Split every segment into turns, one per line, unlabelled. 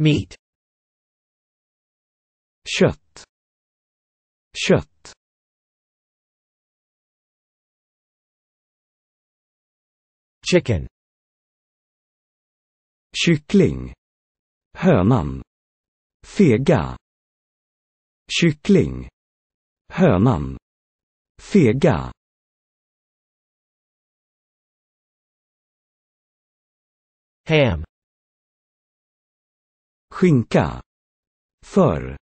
meat kött kött chicken kyckling hönan fega kyckling hönan fega ham skinka för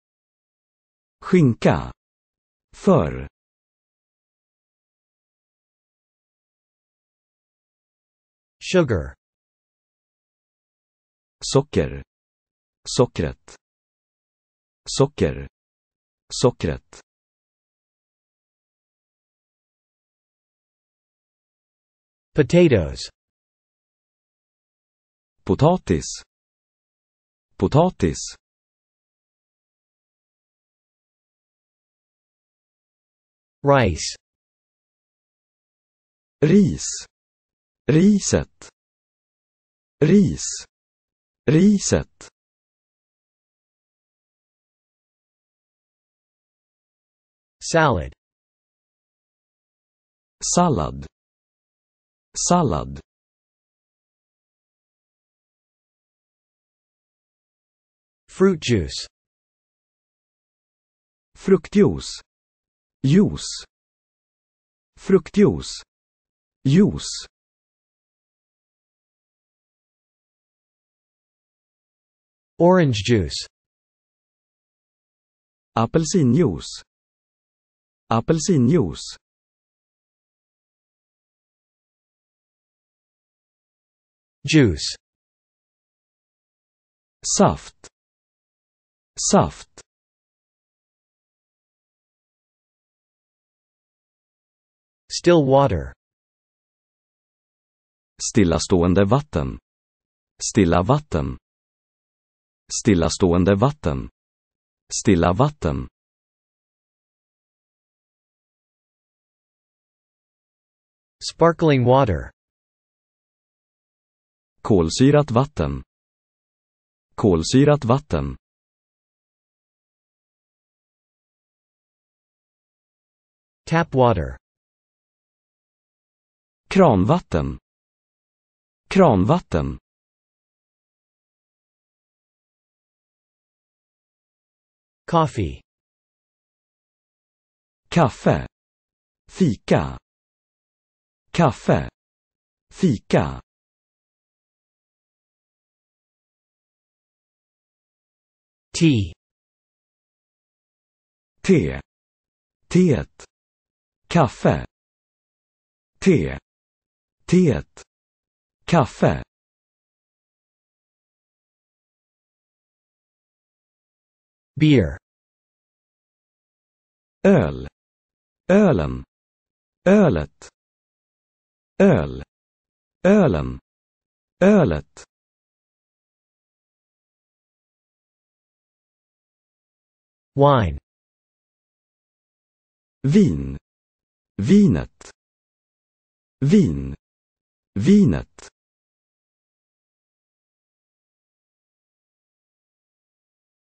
skinka för sugar socker sockret socker sockret potatoes potatis potatis rice ris riset ris riset salad Salad. Fruit juice. Fructose. Juice. Fructose. Juice. Orange juice. Apelsinjuice. Apelsinjuice. Juice. Saft. saft still water stillastående vatten stilla vatten stillastående vatten stilla vatten sparkling water kolsyrat vatten kolsyrat vatten Tap water. Kranvatten. Kranvatten. Coffee. Kaffe. Fika. Kaffe. Fika. Tea. Te. Teet kaffe te teet kaffe beer öl ölen ölet öl ölen ölet wine vin vinet vin vinet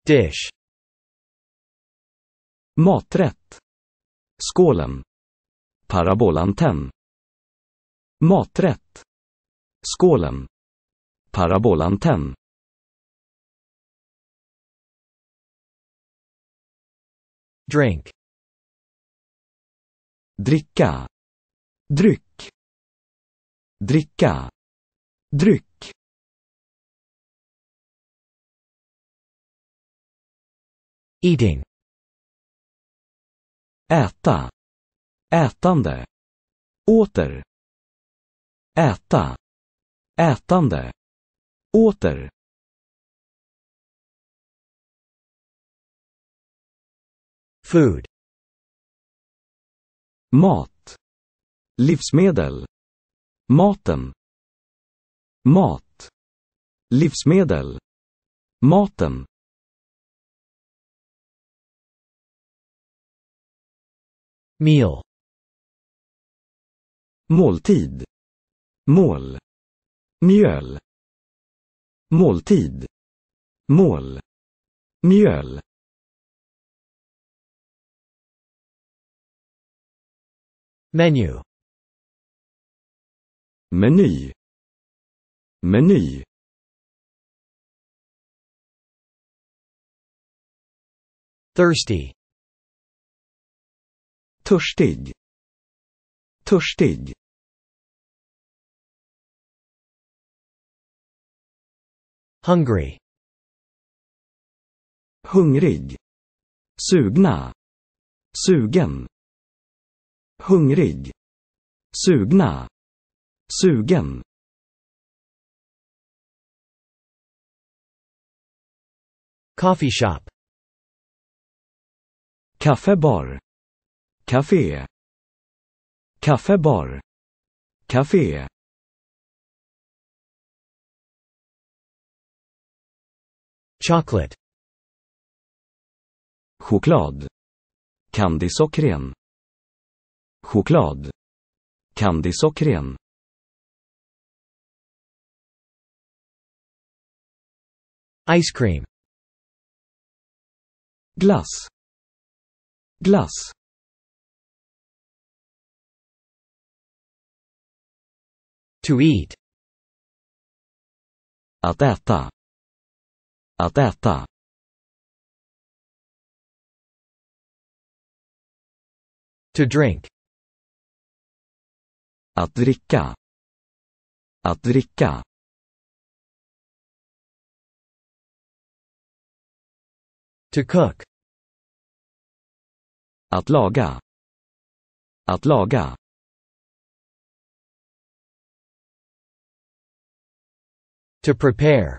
dish maträtt skålen parabolantenn maträtt skålen parabolantenn drink dricka, dryck, dricka, dryck. Eating. Äta. Ätande. Åter. Äta. Ätande. Åter. Food. Mat. Livsmedel. Maten. Mat. Livsmedel. Maten. Meal. Måltid. Mål. Mjöl. Måltid. Mål. Mjöl. Menu. Meny. Meny. Thirsty. Törstig. Törstig. Hungry. Hungrig. Sugna. Sugen. hungrig, sugna, sugen. Coffee shop. Kaffebar. Café. Kaffebar. Café. Chocolate. Choklad. Candysockren. choklad. Kandisockren. Ice cream. Glass. Glass. To eat. Att äta. Att äta. To drink. Att dricka. Att dricka. To cook. Att laga. Att laga. To prepare.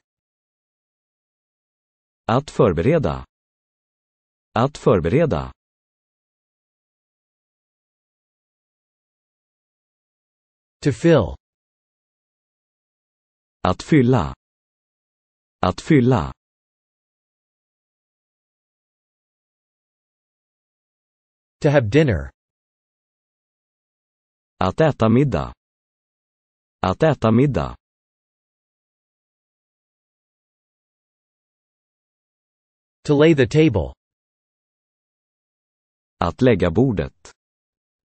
Att förbereda. Att förbereda. To fill. Att fylla. Att fylla. To have dinner. Att äta middag. Att äta middag. To lay the table. Att lägga bordet.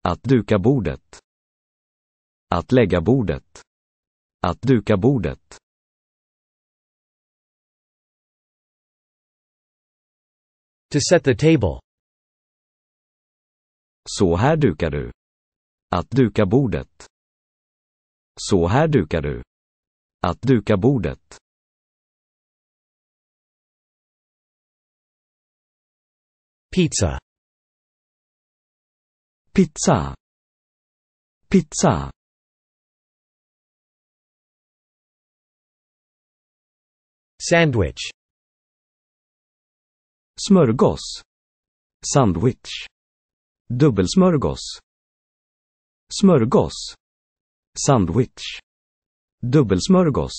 Att duka bordet. Att lägga bordet. Att duka bordet. To set the table. Så här dukar du. Att duka bordet. Så här dukar du. Att duka bordet. Pizza. Pizza. Pizza. Sandwich Smörgås Sandwich Dubbelsmörgås Smörgås Sandwich Dubbelsmörgås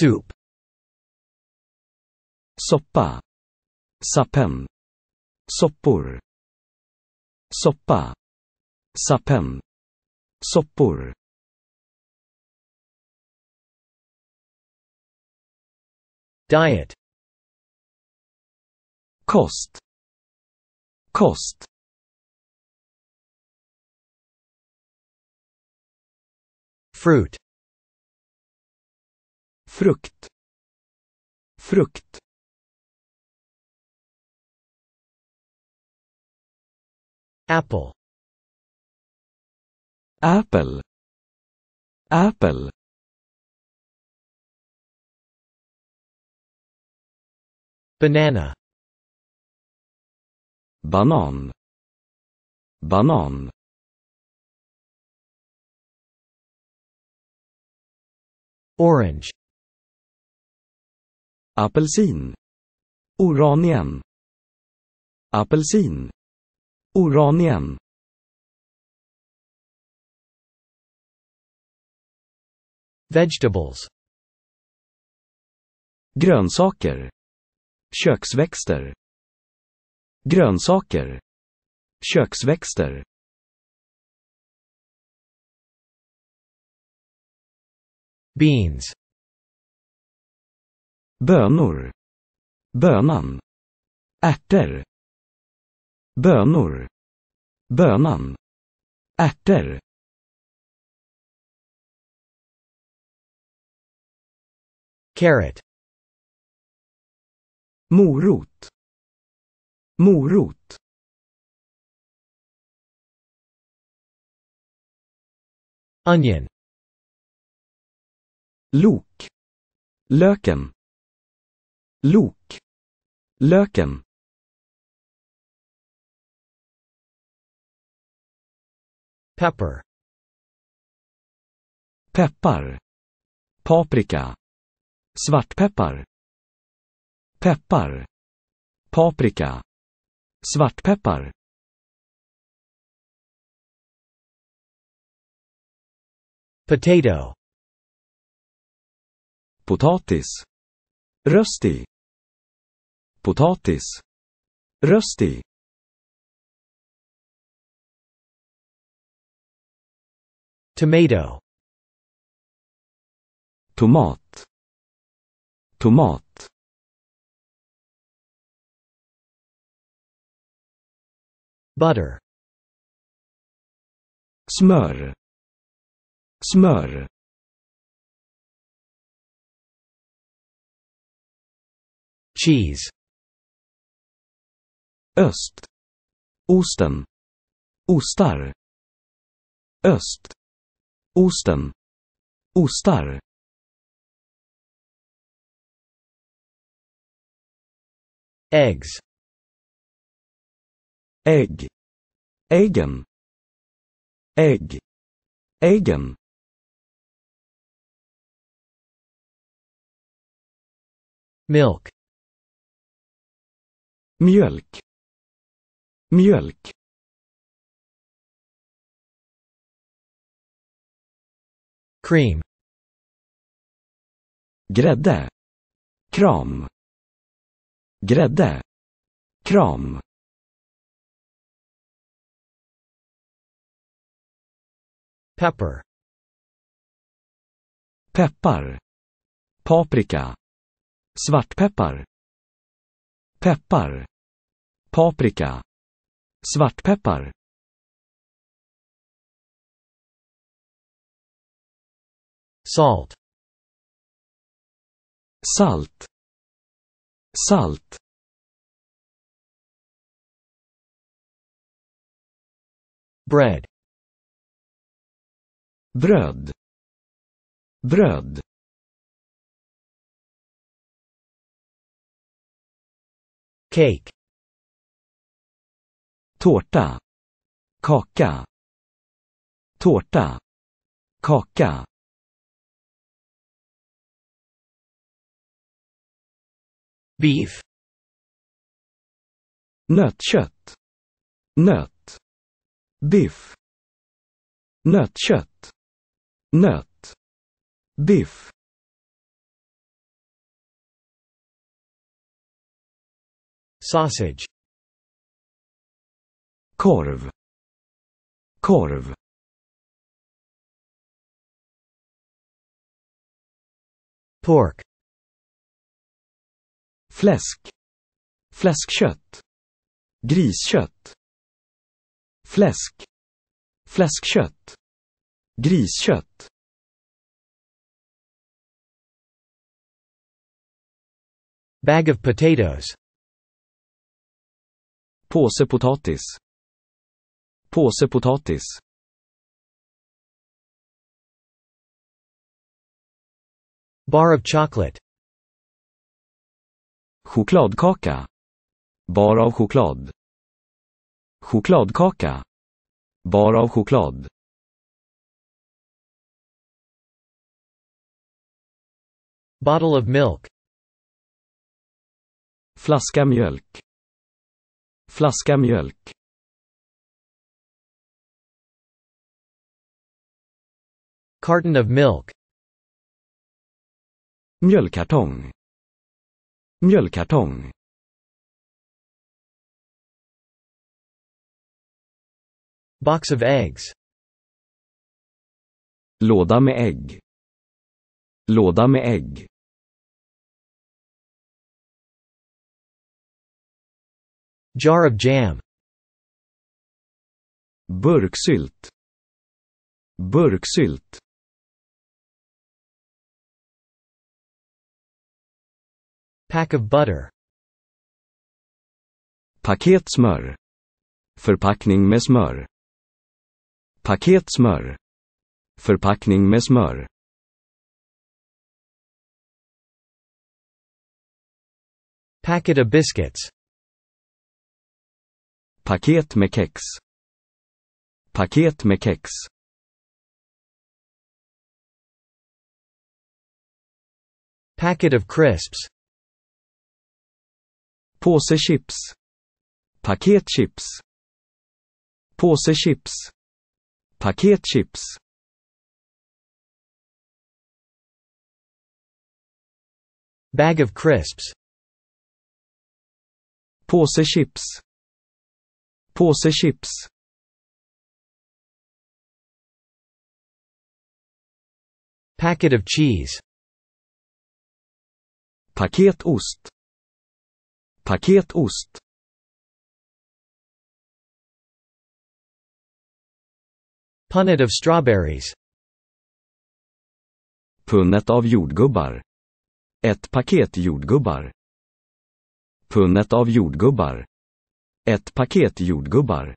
Soup Soppa Sappen Soppor Soppa Sappen Soppor Diet Cost. Cost. Fruit Frukt Frukt Apple Apple Apple Banana. Banan. Banan. Orange. Apelsin. Oranien. Apelsin. Oranien. Vegetables. Grönsaker. Köksväxter. Grönsaker. Köksväxter. Beans. Bönor. Bönan. Ärtor. Bönor. Bönan. Ärtor. Carrot morot morot onion lok löken lok löken pepper peppar paprika svartpeppar Peppar. Paprika. Svartpeppar. Potato. Potatis. Rösti Potatis. Rösti Tomato. Tomat. Tomat. butter smör smör cheese öst osten ostar öst osten ostar eggs egg Äggen, ägg Äggen. milk mjölk mjölk cream grädde kram grädde kram Pepper Peppar Paprika Svartpeppar Peppar Paprika Svartpeppar Salt Salt Salt Bread bröd bröd cake tårta kaka tårta kaka beef nötkött nöt biff nötkött nut beef, sausage korv korv pork fläsk fläskkött griskött fläsk fläskkött griskött bag of potatoes påse potatis påse potatis bar of chocolate chokladkaka bar av choklad chokladkaka bar av choklad Bottle of milk. Flaska mjölk. Flaska mjölk. Carton of milk. Mjölkartong. Mjölkartong. Box of eggs. Låda med ägg. Låda med ägg. Jar of jam. Burksylt. Burksylt. Pack of butter. Paket smör. Förpackning med smör. Paket smör. Förpackning med smör. Packet of biscuits. Paket med kex. Paket med kex. Packet of crisps. Påse chips. Paket chips. Påse chips. Paket chips. Bag of crisps. Påse chips ships. Packet of cheese Paket ost. Punnet of strawberries Punnet av jordgubbar Ett paket jordgubbar Punnet av jordgubbar Ett paket jordgubbar.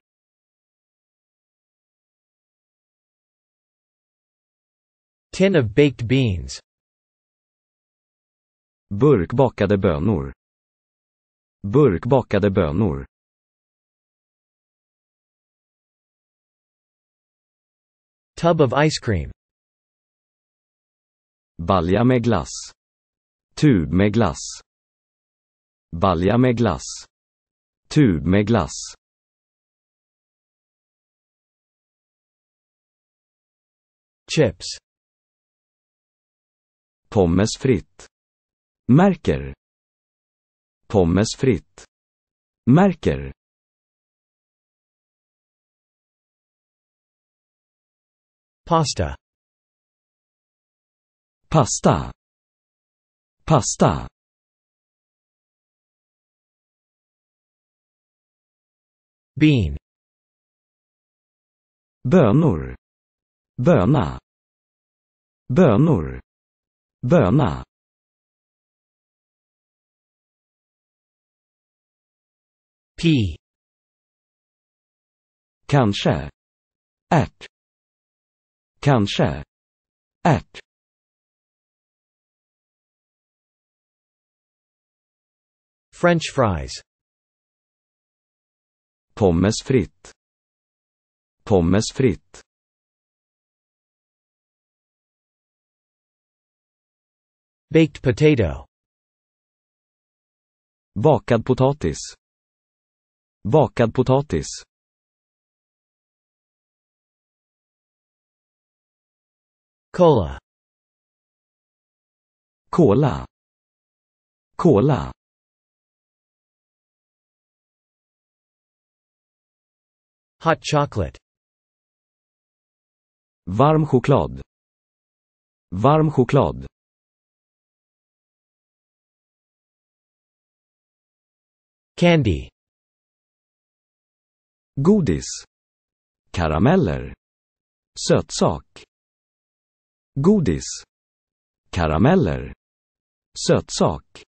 Tin of baked beans. Burk bakade bönor. Burk bakade bönor. Tub of ice cream. Balja med glass. Tub med glass. Balja med glass tub med glass. Chips. Pommes fritt. Märker. Pommes fritt. Märker. Pasta. Pasta. Pasta. Bean. bönor böna bönor böna p kanske Ett. kanske Ett. french fries Pommes fritt. Pommes fritt. Baked potato. Bakad potatis. Bakad potatis. Cola. Cola. Cola. Hot chocolate. Varm choklad. Varm choklad. Candy. Godis. Karameller. Sötsak. Godis. Karameller. Sötsak.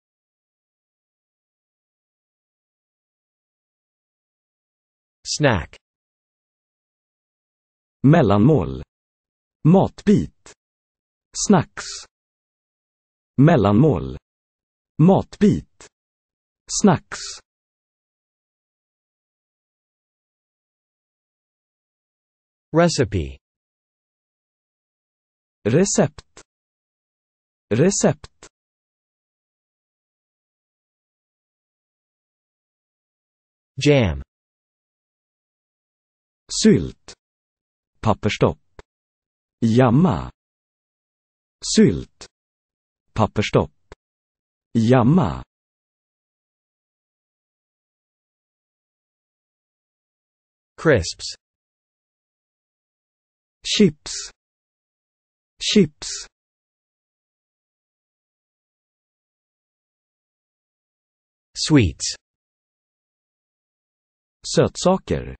Snack. Mellanmål. Matbit. Snacks. Mellanmål. Matbit. Snacks. Recipe. Recept. Recept. Jam. Sylt. Papperstopp. Jamma. Sylt. Papperstopp. Jamma. Crisps. Chips. Chips. Sweets. Sötsaker.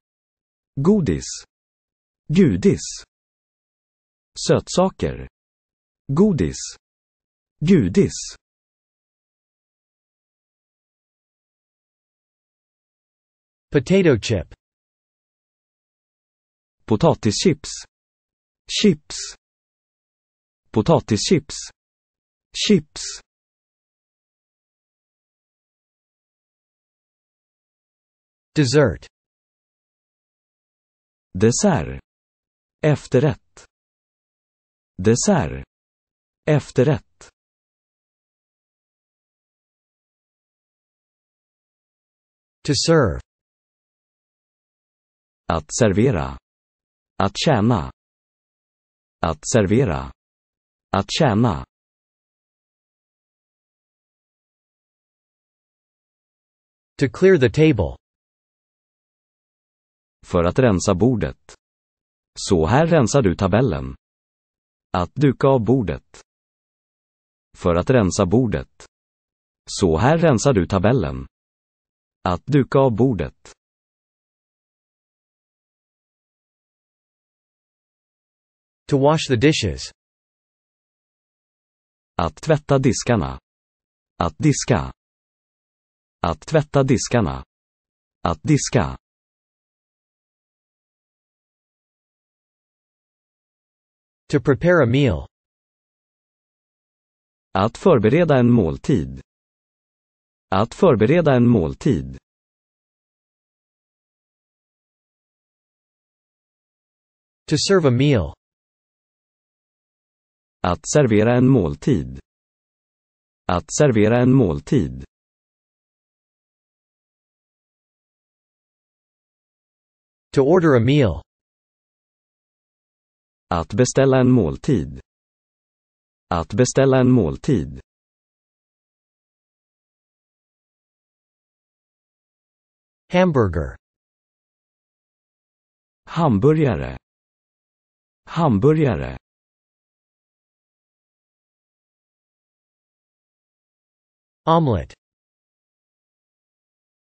Godis. Gudis. Sötsaker. Godis. Gudis. Potato chip. Potatischips. Chips. Potatischips. Chips. Dessert. Dessert. Efterrätt. Dessert. Efterrätt. To serve. Att servera. Att tjäna. Att servera. Att tjäna. To clear the table. För att rensa bordet. Så här rensar du tabellen. Att duka av bordet. För att rensa bordet. Så här rensar du tabellen. Att duka av bordet. To wash the dishes. Att tvätta diskarna. Att diska. Att tvätta diskarna. Att diska. To prepare a meal. Att förbereda en måltid. Att förbereda en måltid. To serve a meal. Att servera en måltid. Att servera en måltid. To order a meal. Att beställa en måltid. Att beställa en måltid. Hamburger. Hamburgare. Hamburgare. Omelett.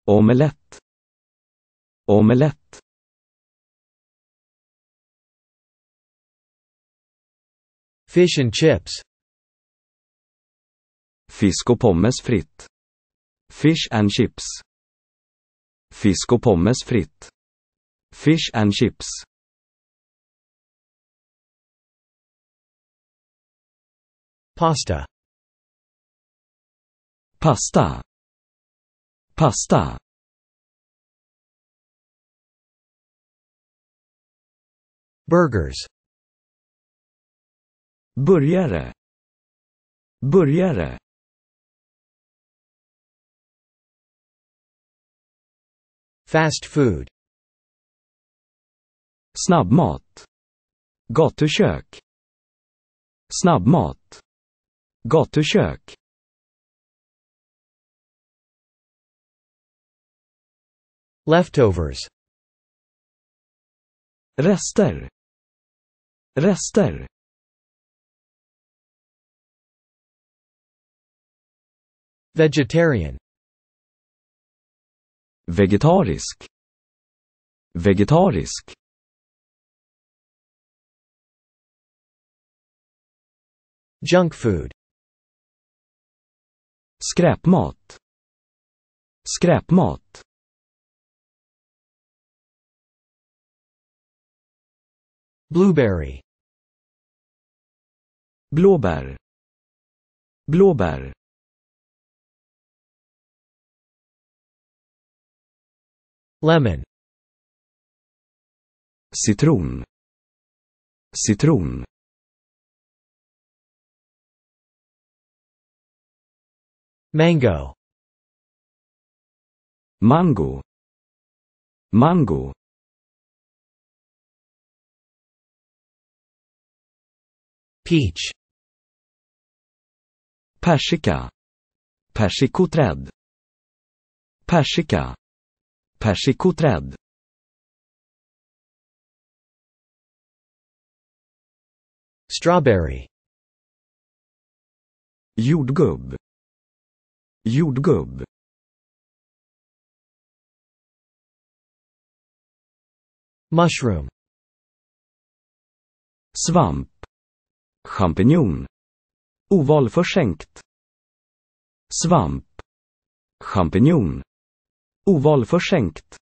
Omelett. Omelett. Fish and chips. Fisk och pommes fritt. Fish and chips. Fisk och pommes fritt. Fish and chips. Pasta. Pasta. Pasta. Burgers. Började. Började. Fast food. Snabbmat. Gatukök. Snabbmat. Gatukök. Leftovers. Rester. Rester. Vegetarian Vegetarisk Vegetarisk Junk food Skräpmat Skräpmat Blueberry Blåbär Blåbär Lemon. Citron. Citron. Mango. Mango. Mango. Peach. Persika. Persikoträd. Persika. Persikoträd Strawberry Jordgubb Jordgubb Mushroom Svamp Champignon. Ovalförsänkt Svamp Champignon. Oval försänkt.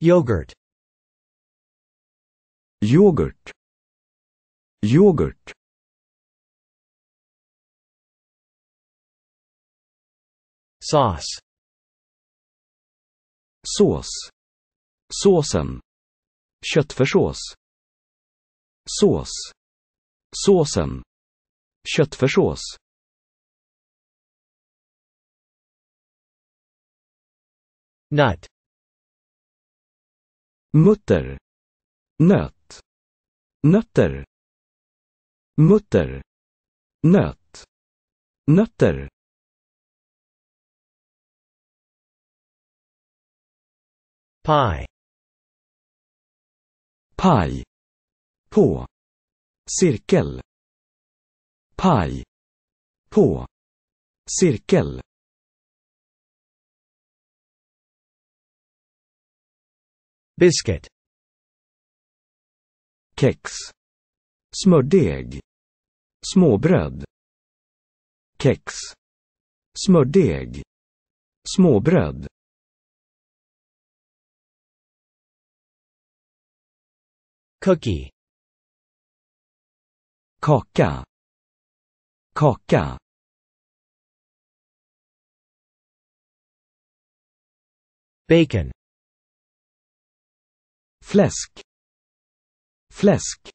Yoghurt. Yoghurt. Yoghurt. Sauce. Sås. Såsen. Köttfärssås. Sås. Såsen. Köttfärssås. Nut. Mutter. Nöt. Nötter. Mutter. Nöt. Nötter. Pie. Paj. På. Cirkel. Paj. På. Cirkel. Biscuit. Kex. Smördeg. Småbröd. Kex. Smördeg. Småbröd. Cookie. Kaka. Kaka. Bacon. Flesk. Flesk.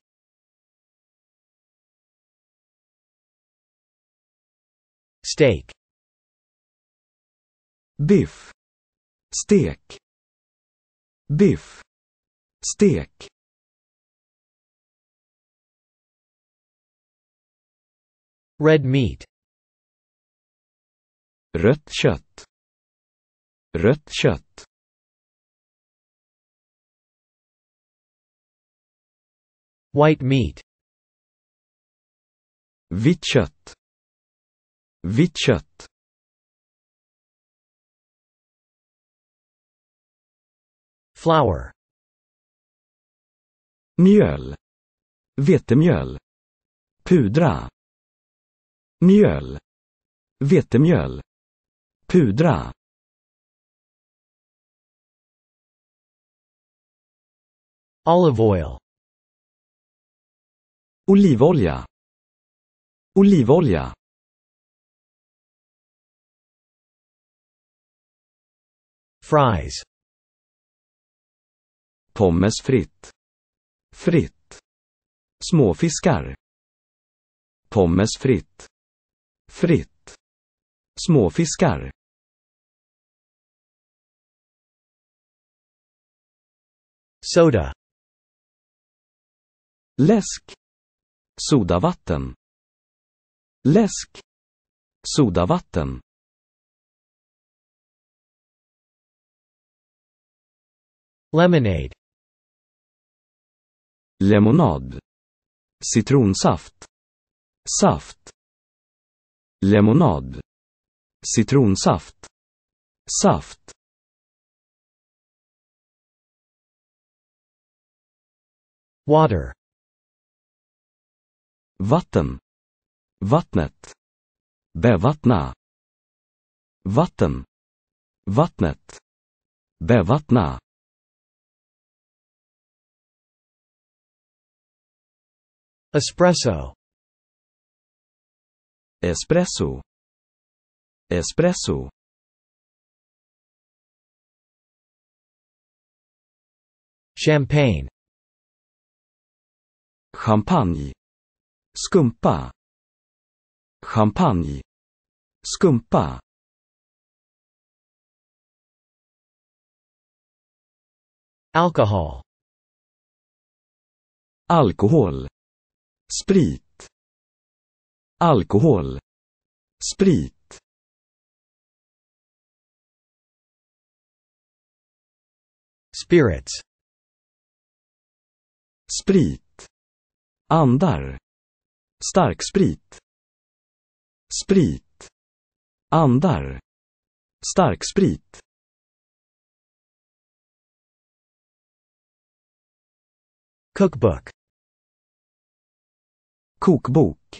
Steak Biff Steak. Biff Steak. Red meat Rött kött Rött kött White meat. Vitt kött. Flour. Mjöl. Vetemjöl. Pudra. Mjöl. Vetemjöl. Pudra. Olive oil Olivolja. Olivolja. Fries. Pommes fritt. Fritt. småfiskar Pommes fritt. Fritt. småfiskar Soda. Läsk. Sodavatten. Läsk. Sodavatten. Lemonade. Lemonad. Citronsaft. Saft. Lemonad. Citronsaft. Saft. Water vatten, vattnet, bevattna, vatten, vattnet, bevattna. Espresso. Espresso. Espresso. Champagne. Champagne skumpa champagne skumpa alkohol alkohol sprit alkohol sprit spirits sprit andar Starksprit. Sprit. Andar. Starksprit. Cookbook. Kokbok.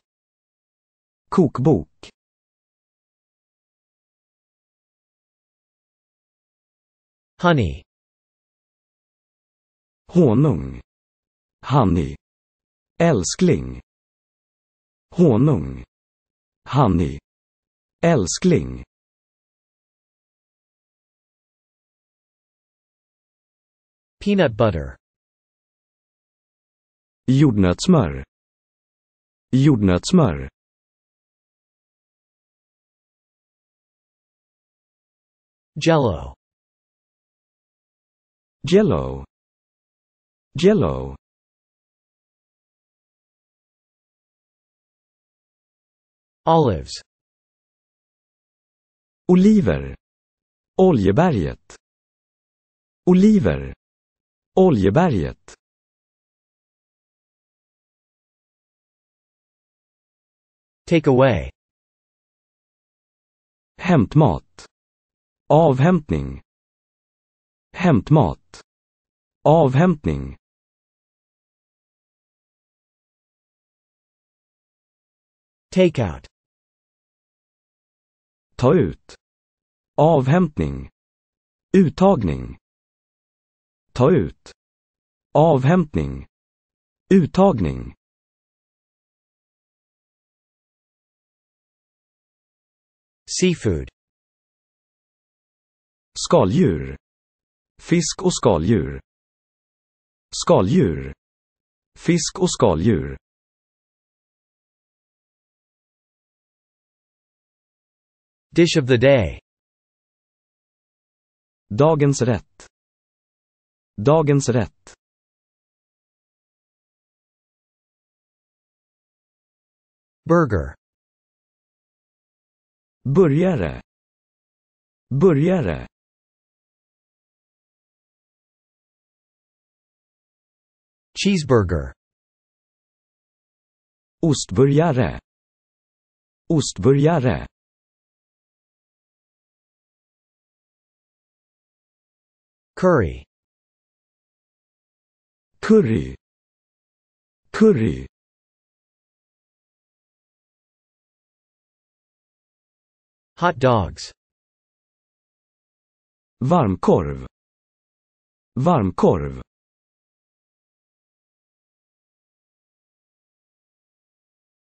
Kokbok. Honey. Honung. Honey. Älskling honung, honey, älskling. Peanut butter. Jordnötssmör. Jordnötssmör. Jello. Jello. Jello. Olives. Oliver. Oljeberget. Oliver. Oljeberget. Take away. Hämtmat. Avhämtning. Hämtmat. Avhämtning. Take out. Ta ut. Avhämtning. Uttagning. Ta ut. Avhämtning. Uttagning. Seafood. Skaldjur. Fisk och skaldjur. Skaldjur. Fisk och skaldjur. Dish of the day. Dagens rätt. Dagens rätt. Burger. Burgare. Burgare. Cheeseburger. Ostburgare. Ostburgare. curry curry curry hot dogs varmkorv varmkorv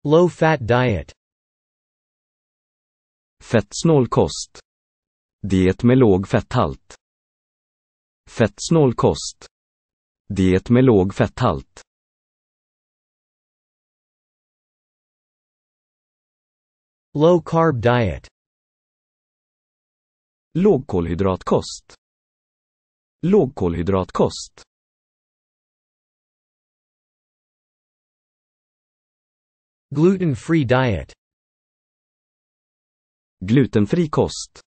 low fat diet fettsnål kost diet med låg fetthalt Fettsnål kost. Diet med låg fetthalt. Low carb diet. Lågkolhydratkost. Lågkolhydratkost. Gluten-free diet. Glutenfri kost.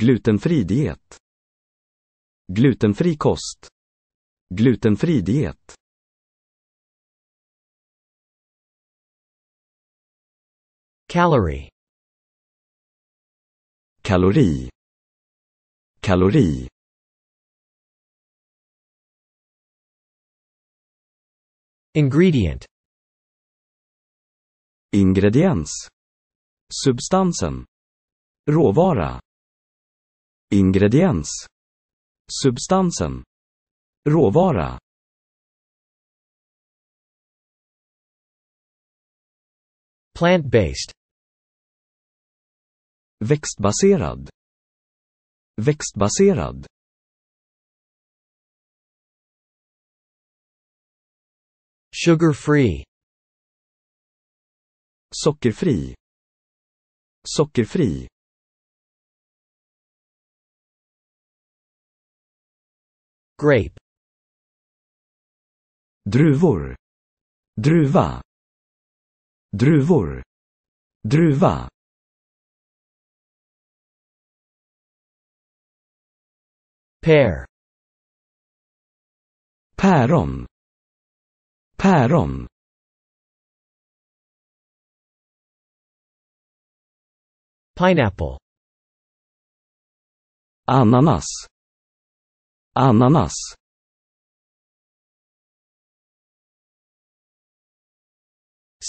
Glutenfri diet. Glutenfri kost. Glutenfri diet. Calorie. Kalori. Kalori. Ingredient. Ingrediens. Substansen. Råvara. Ingrediens. Substansen. Råvara. Plant-based. Växtbaserad. Växtbaserad. Sugar-free. Sockerfri. Sockerfri. grape druvor druva druvor druva pear päron päron pineapple ananas Ananas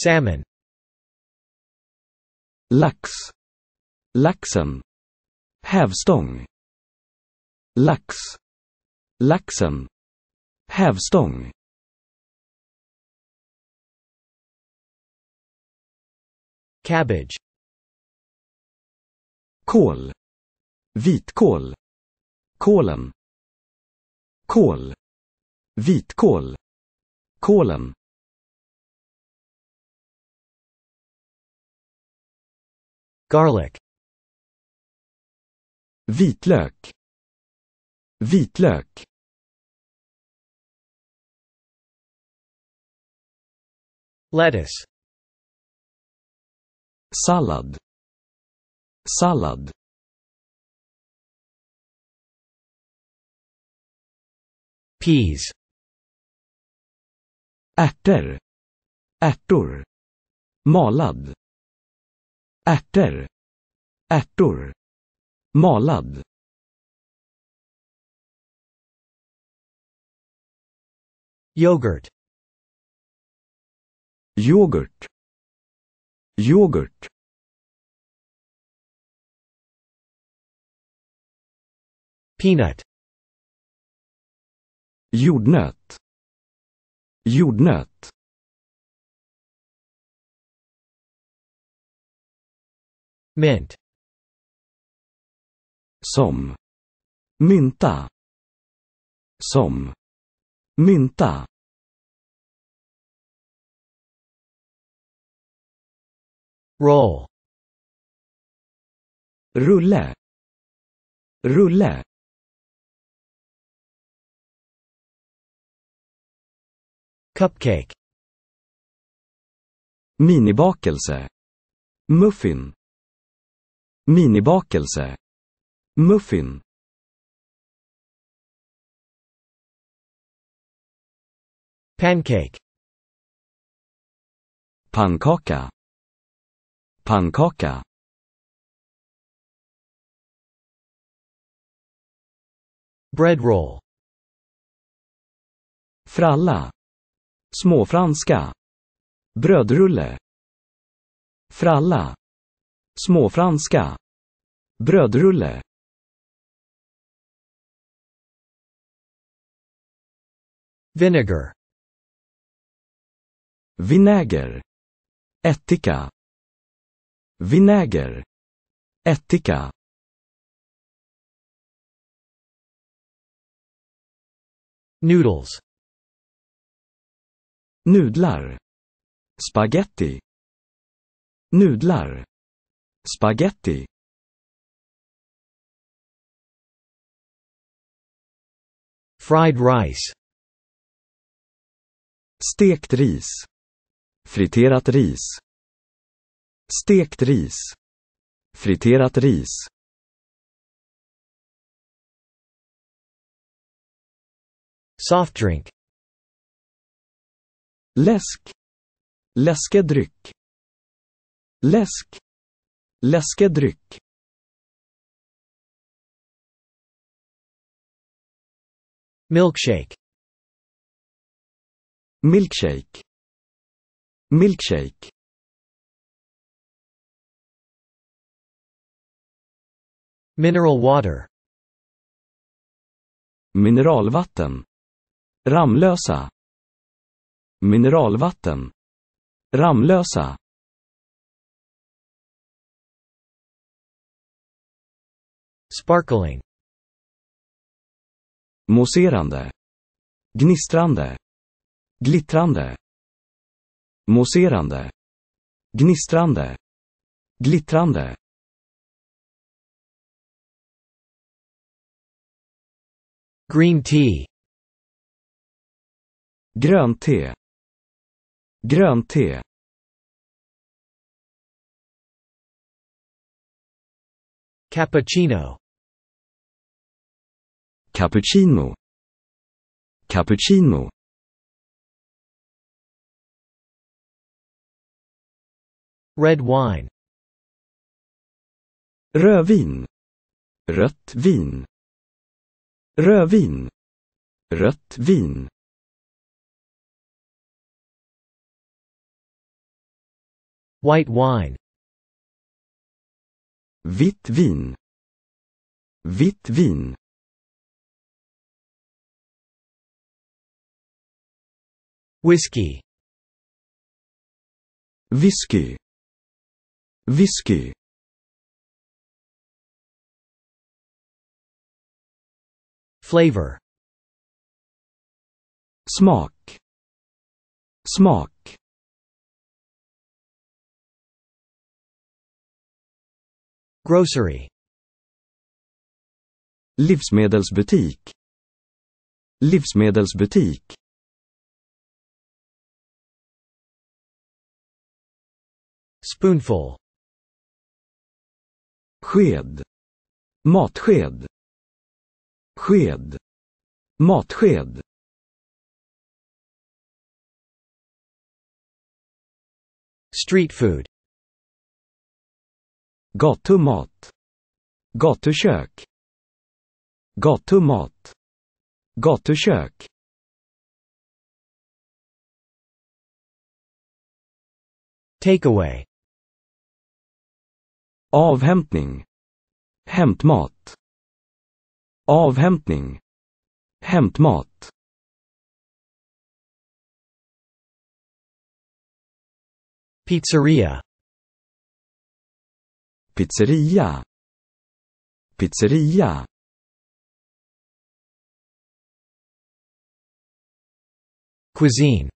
Salmon Lax Laxum Hävstång Lax Laxum Hävstång Cabbage Kål Vitkål Kålen Kål. Vitkål. Kålen. Garlic. Vitlök. Vitlök. Lettuce. Sallad. Sallad. peas ärtor ärtor malad ärtor ärtor malad yoghurt yoghurt yoghurt peanut jordnöt jordnöt mint som mynta som mynta roll rulle rulle Cupcake. Minibakelse. Muffin. Minibakelse. Muffin. Pancake. Pannkaka. Pannkaka. Bread roll. Fralla. Småfranska. Brödrulle. Fralla. Småfranska. Brödrulle. Vinegar. Vinäger. Ättika. Vinäger. Ättika. Noodles Nudlar. Spaghetti. Nudlar. Spaghetti. Fried rice. Stekt ris. Friterat ris. Stekt ris. Friterat ris. Soft drink Läsk. Läskedryck. Läsk. Läskedryck. Milkshake. Milkshake. Milkshake. Mineral water. Mineralvatten. Ramlösa. Mineralvatten. Ramlösa. Sparkling. Moserande. Gnistrande. Glittrande. Moserande. Gnistrande. Glittrande. Green tea. Grönt te. Grönt te. Cappuccino. Cappuccino. Cappuccino. Red wine. Rövin. Rött vin. Rövin. Rött vin. White wine. Vitt vin. Vitt vin. Whiskey. Whisky. Whisky. Flavor. Smak. Smak. Grocery. Livsmedelsbutik. Livsmedelsbutik. Spoonful. Sked. Matsked. Sked. Matsked. Street food. Gatumat. Gatukök. Gatumat. Gatukök. Takeaway. Avhämtning. Hämtmat. Avhämtning. Hämtmat. Pizzeria. Pizzeria. Pizzeria. Cuisine.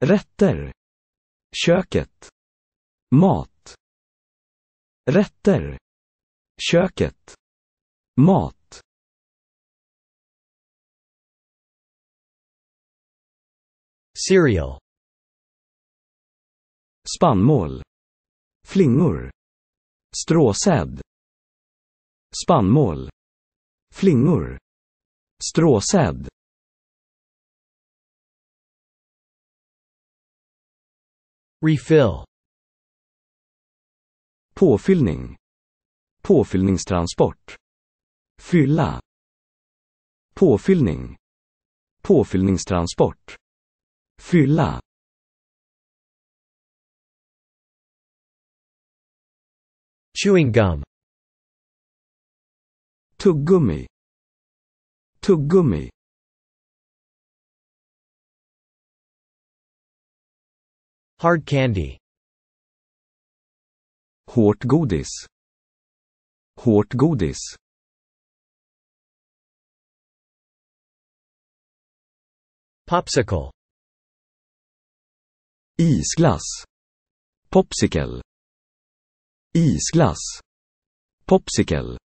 Rätter. Köket. Mat. Rätter. Köket. Mat. Cereal. Spannmål flingor, stråsäd, spannmål, flingor, stråsäd. Refill. Påfyllning. Påfyllningstransport. Fylla. Påfyllning. Påfyllningstransport. Fylla. Chewing gum. Tugumi. Tugumi. Hard candy. Hårt godis. Hårt godis. Popsicle. Isglass. Popsicle. Isglass. Popsicle.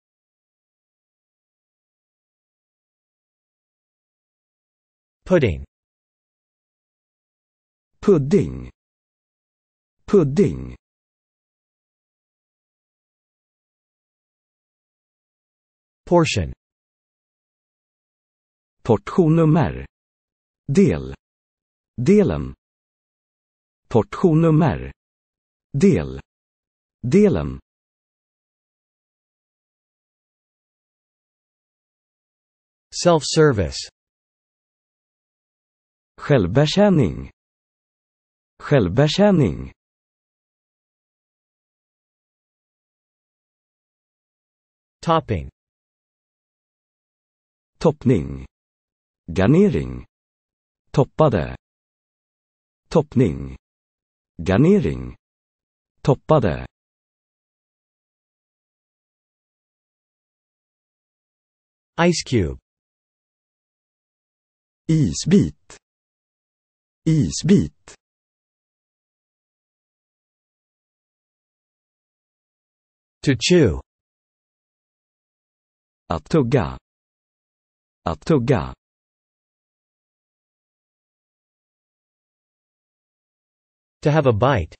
Pudding. Pudding. Pudding. Portion. Portionnummer. Del. Delen. Portionnummer. Del delen self-service självbetjäning självbetjäning topping toppning garnering toppade toppning garnering toppade Ice cube. Isbit. Isbit. To chew. Att tugga. Att tugga. To have a bite.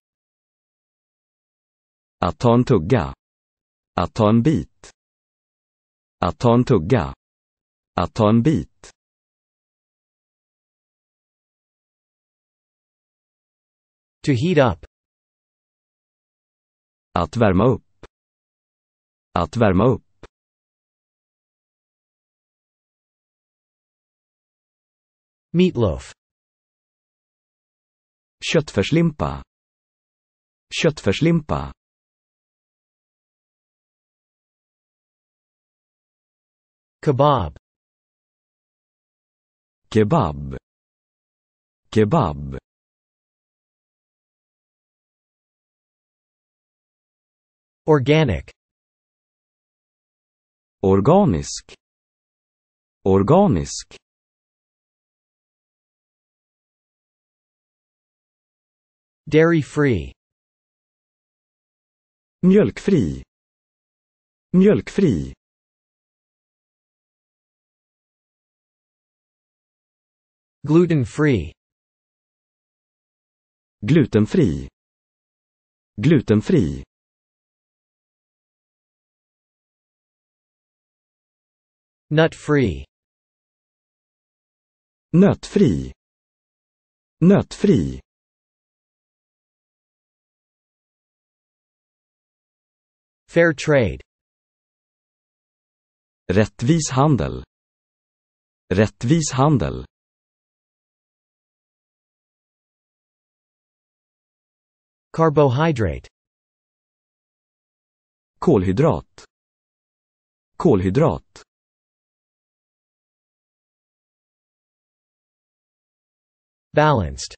Att ta en tugga. Att ta en bit. Att ta en tugga. Att ta en bit. To heat up. Att värma upp. Att värma upp. Meatloaf. Köttfärslimpa. Köttfärslimpa. Kebab. Kebab. Kebab. Organic. Organisk. Organisk. Dairy free. Mjölkfri. Mjölkfri. Gluten-free. Glutenfri. Glutenfri. Nut-free. Nötfri. Nötfri. Fair trade. Rättvis handel. Rättvis handel. Carbohydrate. Kolhydrat. Kolhydrat. Balanced.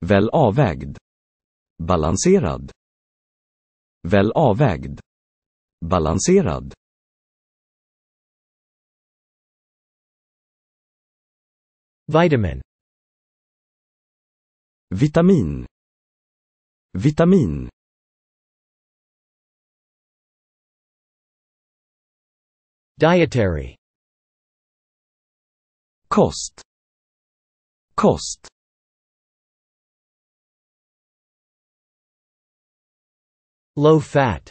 Väl avvägd. Balanserad. Väl avvägd. Balanserad. Vitamin vitamin vitamin dietary kost kost low fat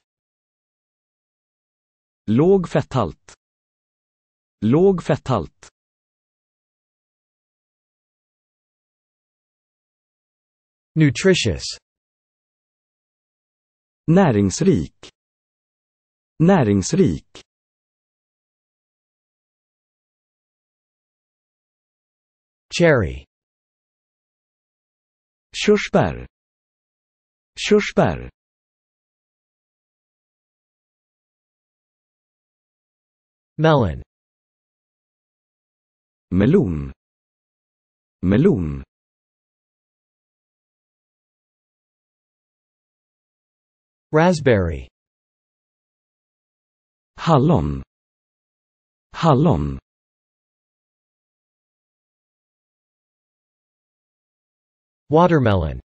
låg fetthalt låg fetthalt Nutritious. Näringsrik. Näringsrik. Cherry. Körsbär. Körsbär. Melon. Melon. Melon. Raspberry Hallon Hallon Watermelon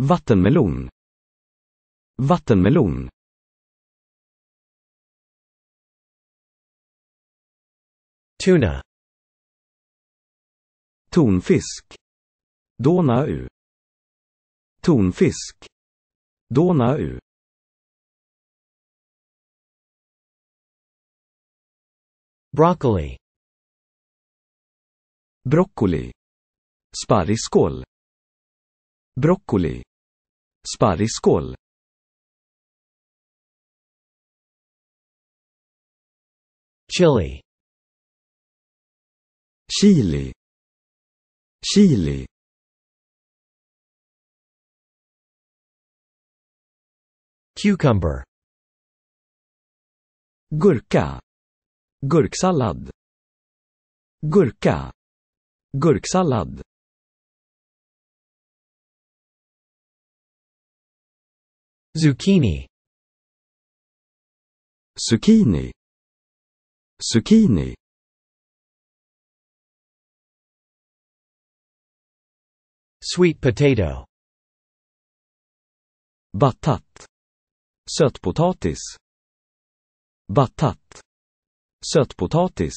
Vattenmelon Vattenmelon Tuna Tonfisk Donau Tonfisk Donau Broccoli Broccoli Sparrisskål Broccoli Sparrisskål Chili Chili Chili Cucumber Gurka Gurksallad Gurka Gurksallad Zucchini Zucchini Zucchini Sweet potato Batat Sötpotatis. Batat. Sötpotatis.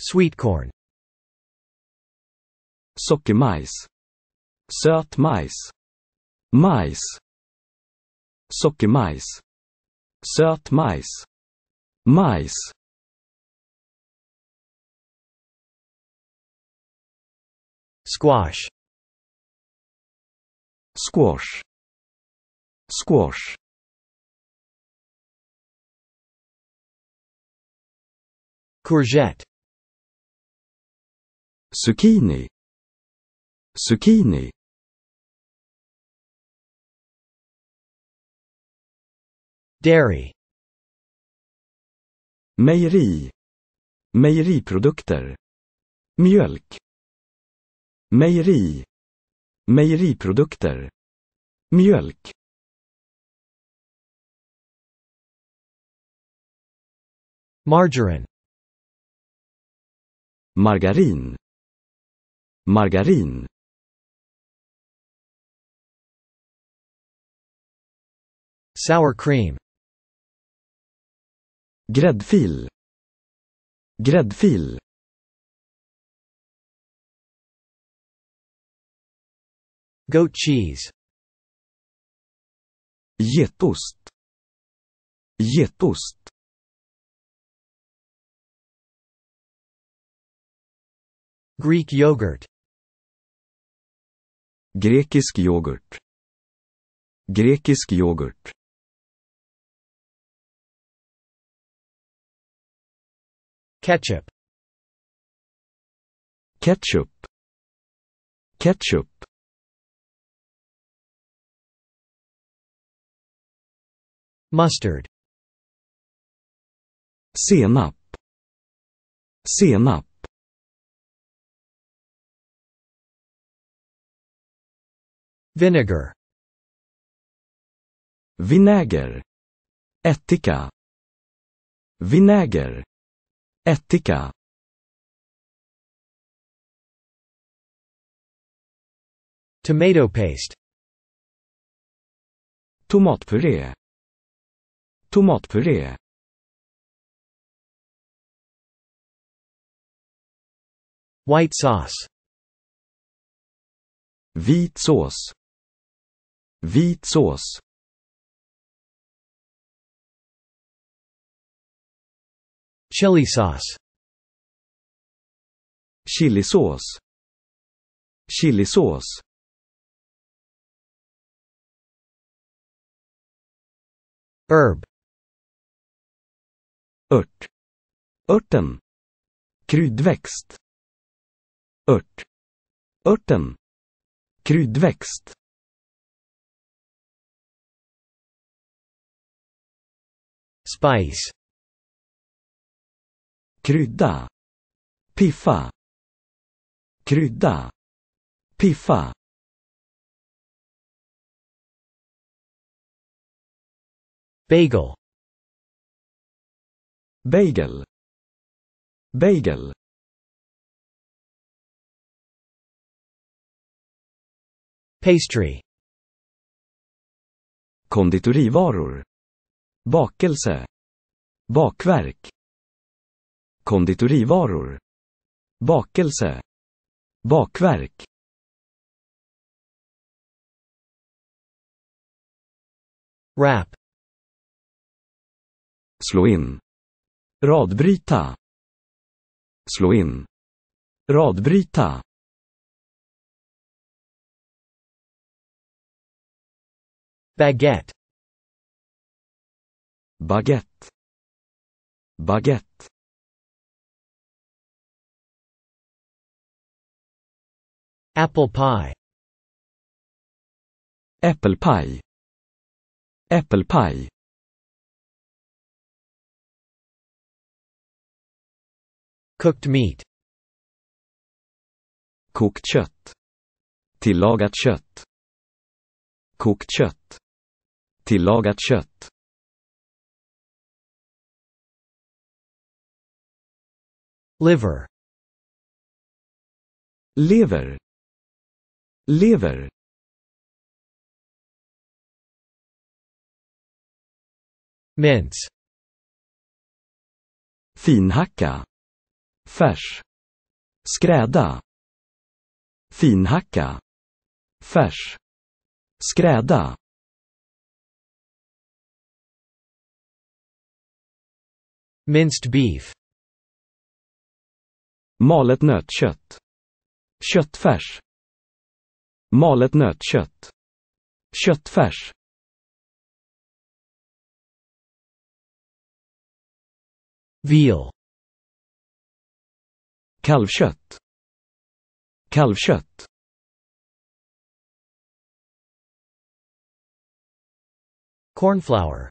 Sweet corn. Sockermajs. Söt majs. Majs. Sockermajs. Söt majs. Majs. Squash. squash squash courgette zucchini zucchini dairy mejeri mejeriprodukter mjölk mejeri Mejeriprodukter. Mjölk. Margarine. Margarin. Margarin. Sour cream. Gräddfil. Gräddfil. Goat cheese. Є тост. Greek yogurt. Grekisk yoghurt. Grekisk yoghurt. Ketchup. Ketchup. Ketchup. Mustard. See 'em up. See 'em up. Vinegar. Vinäger. Etika. Vinäger. Etika. Tomato paste. Tomatpuré tomatpuré White sauce Vit sås Vit sås Chili sauce chili Chilisås. Herb. ört, örten, kryddväxt, ört, örten, kryddväxt. Spice. Krydda. Piffa. Krydda. Piffa. Bagel. Bagel. Bagel. Pastry. Konditorivaror. Bakelse. Bakverk. Konditorivaror. Bakelse. Bakverk. Wrap. Slå in radbryta, slå in, radbryta. Baguette, baguette, baguette. Apple pie. Äppelpaj. Äppelpaj. Cooked meat. Kokt kött. Tillagat kött. Kokt kött. Tillagat kött. Liver. Lever. Lever. Mince. Finhacka. Färs. Skräda. Finhacka. Färs. Skräda. Minst beef. Malet nötkött. Köttfärs. Malet nötkött. Köttfärs. Veal kalvkött kalvkött cornflower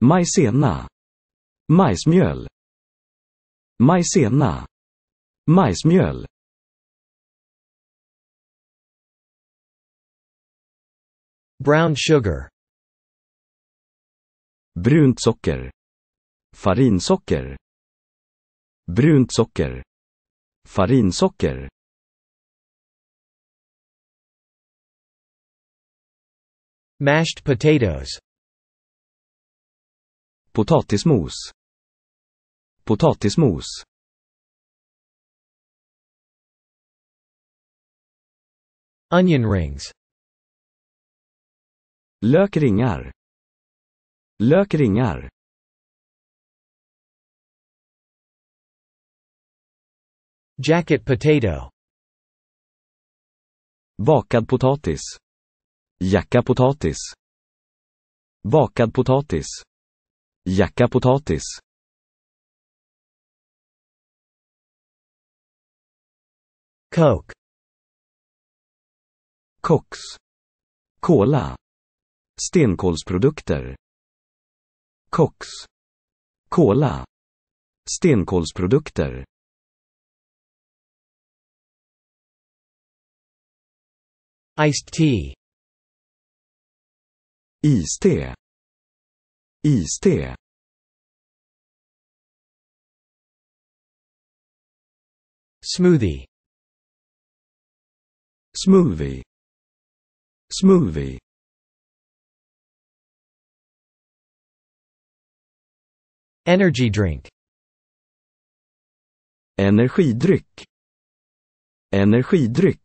majsena majsmjöl majsena majsmjöl brown sugar brunt socker farinsocker Brunt socker. Farinsocker. Mashed potatoes. Potatismos. Potatismos. Onion rings. Lökringar. Lökringar. Jacket potato. Bakad potatis. Jacka potatis. Bakad potatis. Jacka potatis. Coke. Cox. Kola. Stenkolsprodukter. Cox. Kola. Stenkolsprodukter. Iced tea. Iced tea. Iced tea. Smoothie. Smoothie. Smoothie. Energy drink. Energidryck. Energidryck.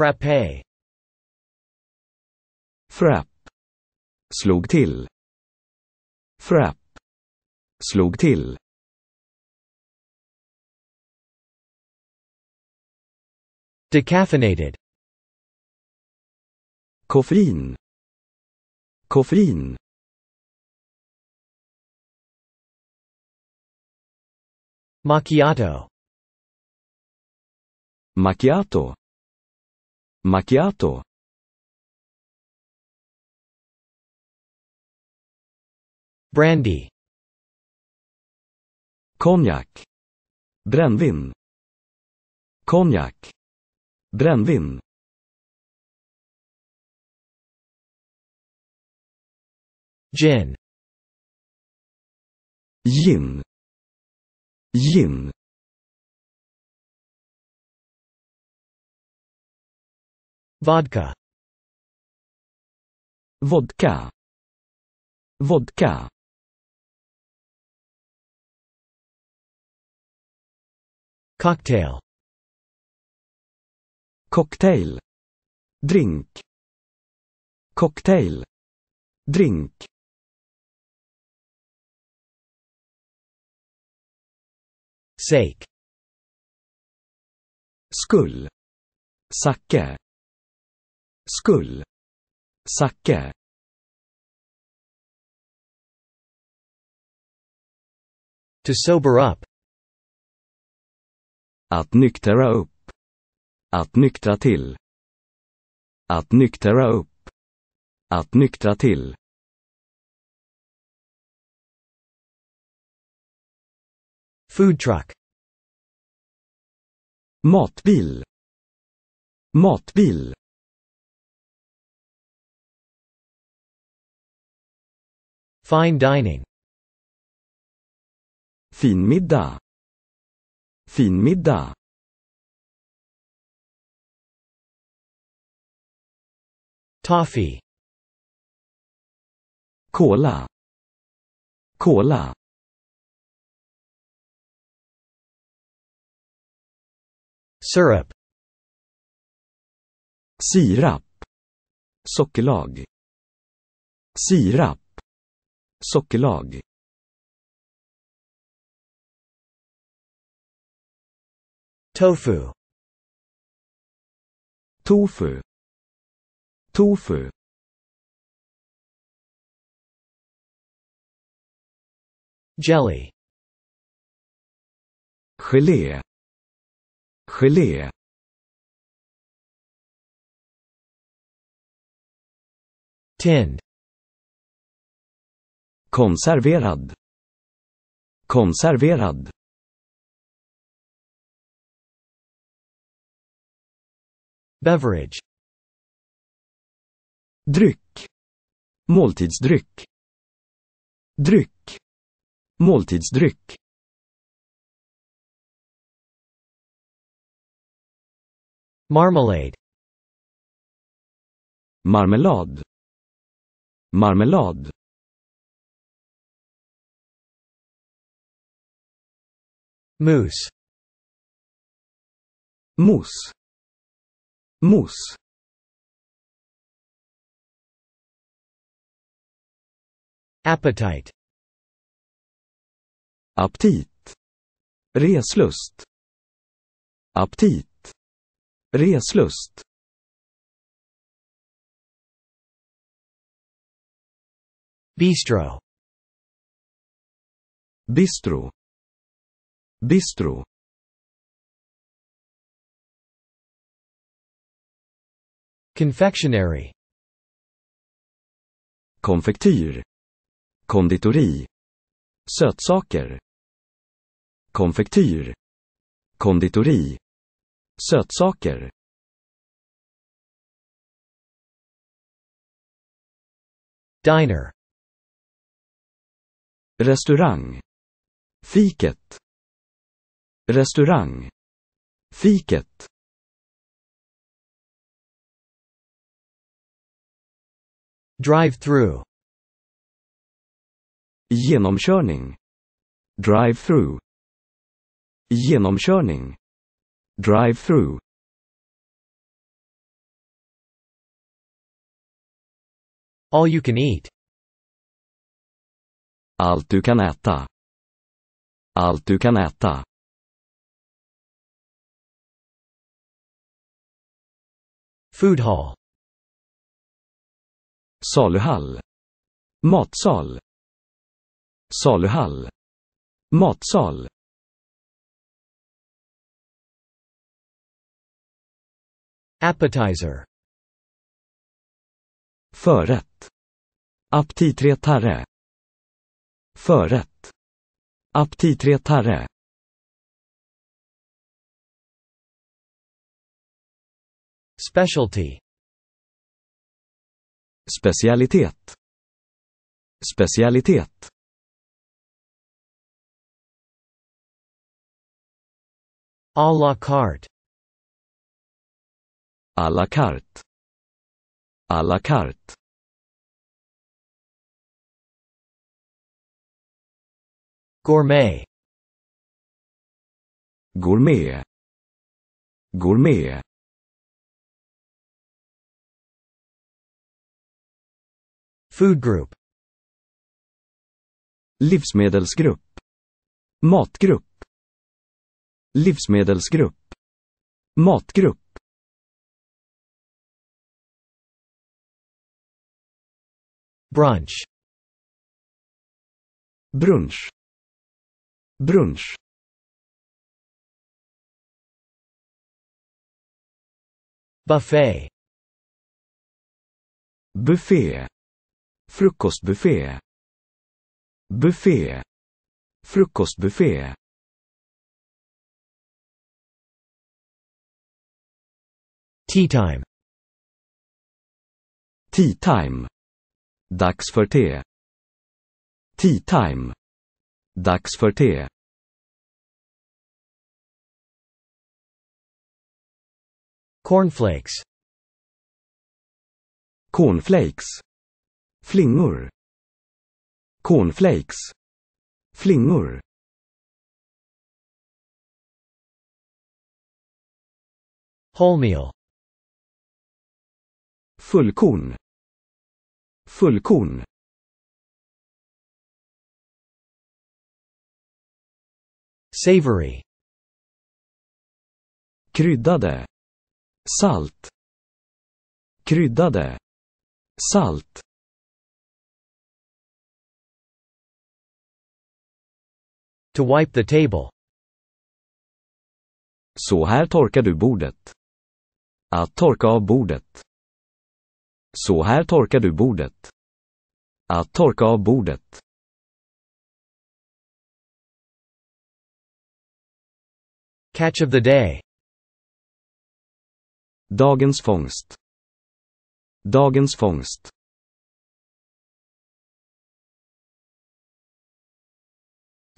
Frappé. Frapp. Slog till. Frapp. Slog till. Decaffeinated. Koffein. Koffein. Macchiato. Macchiato. Macchiato Brandy Cognac. Brännvin Cognac. Brännvin Gin Gin Gin Vodka. Vodka. Vodka. Cocktail. Cocktail. Drink. Cocktail. Drink. Sake. Skull. Sacke skull. Sacke. To sober up. Att nyktra upp. Att nyktra till. Att nyktra upp. Att nyktra till. Food truck. Matbil. Matbil. Fine dining. Fin Fin midda. Toffee. Cola. Cola. Syrup. Sirap. Sockerlag. Sirap. Sockerlag Tofu Tofu Tofu Jelly Gelé Gelé Tinned konserverad konserverad beverage dryck måltidsdryck dryck måltidsdryck marmalade marmelad marmelad Moose. Moose. Moose. Appetite. Aptit. Reslust. Aptit. Reslust. Bistro. Bistro. Bistro. Confectionery. Konfektyr. Konditori. Sötsaker. Konfektyr. Konditori. Sötsaker. Diner. Restaurang. Fiket. Restaurang. Fiket. Drive-through. Genomkörning. Drive-through. Genomkörning. Drive-through. All you can eat. Allt du kan äta. Allt du kan äta. Food hall. Saluhall. Matsal. Saluhall. Matsal. Appetizer. Förrätt. Aptitretare. Förrätt. Aptitretare. Specialty. Specialitet. Specialitet. A la carte. A la carte. A la carte. Gourmet. Gourmet. Gourmet. Food group. Livsmedelsgrupp. Matgrupp. Livsmedelsgrupp. Matgrupp. Brunch. Brunch. Brunch. Buffet. Buffé. Frukostbuffé. Buffé. Frukostbuffé. Tea time. Tea time. Dags för te. Tea time. Dags för te. Cornflakes. Cornflakes. flingor cornflakes flingor wholemeal fullkorn fullkorn savory kryddade salt kryddade salt To wipe the table. Så här torkar du bordet. Att torka av bordet. Så här torkar du bordet. Att torka av bordet. Catch of the day. Dagens fångst. Dagens fångst.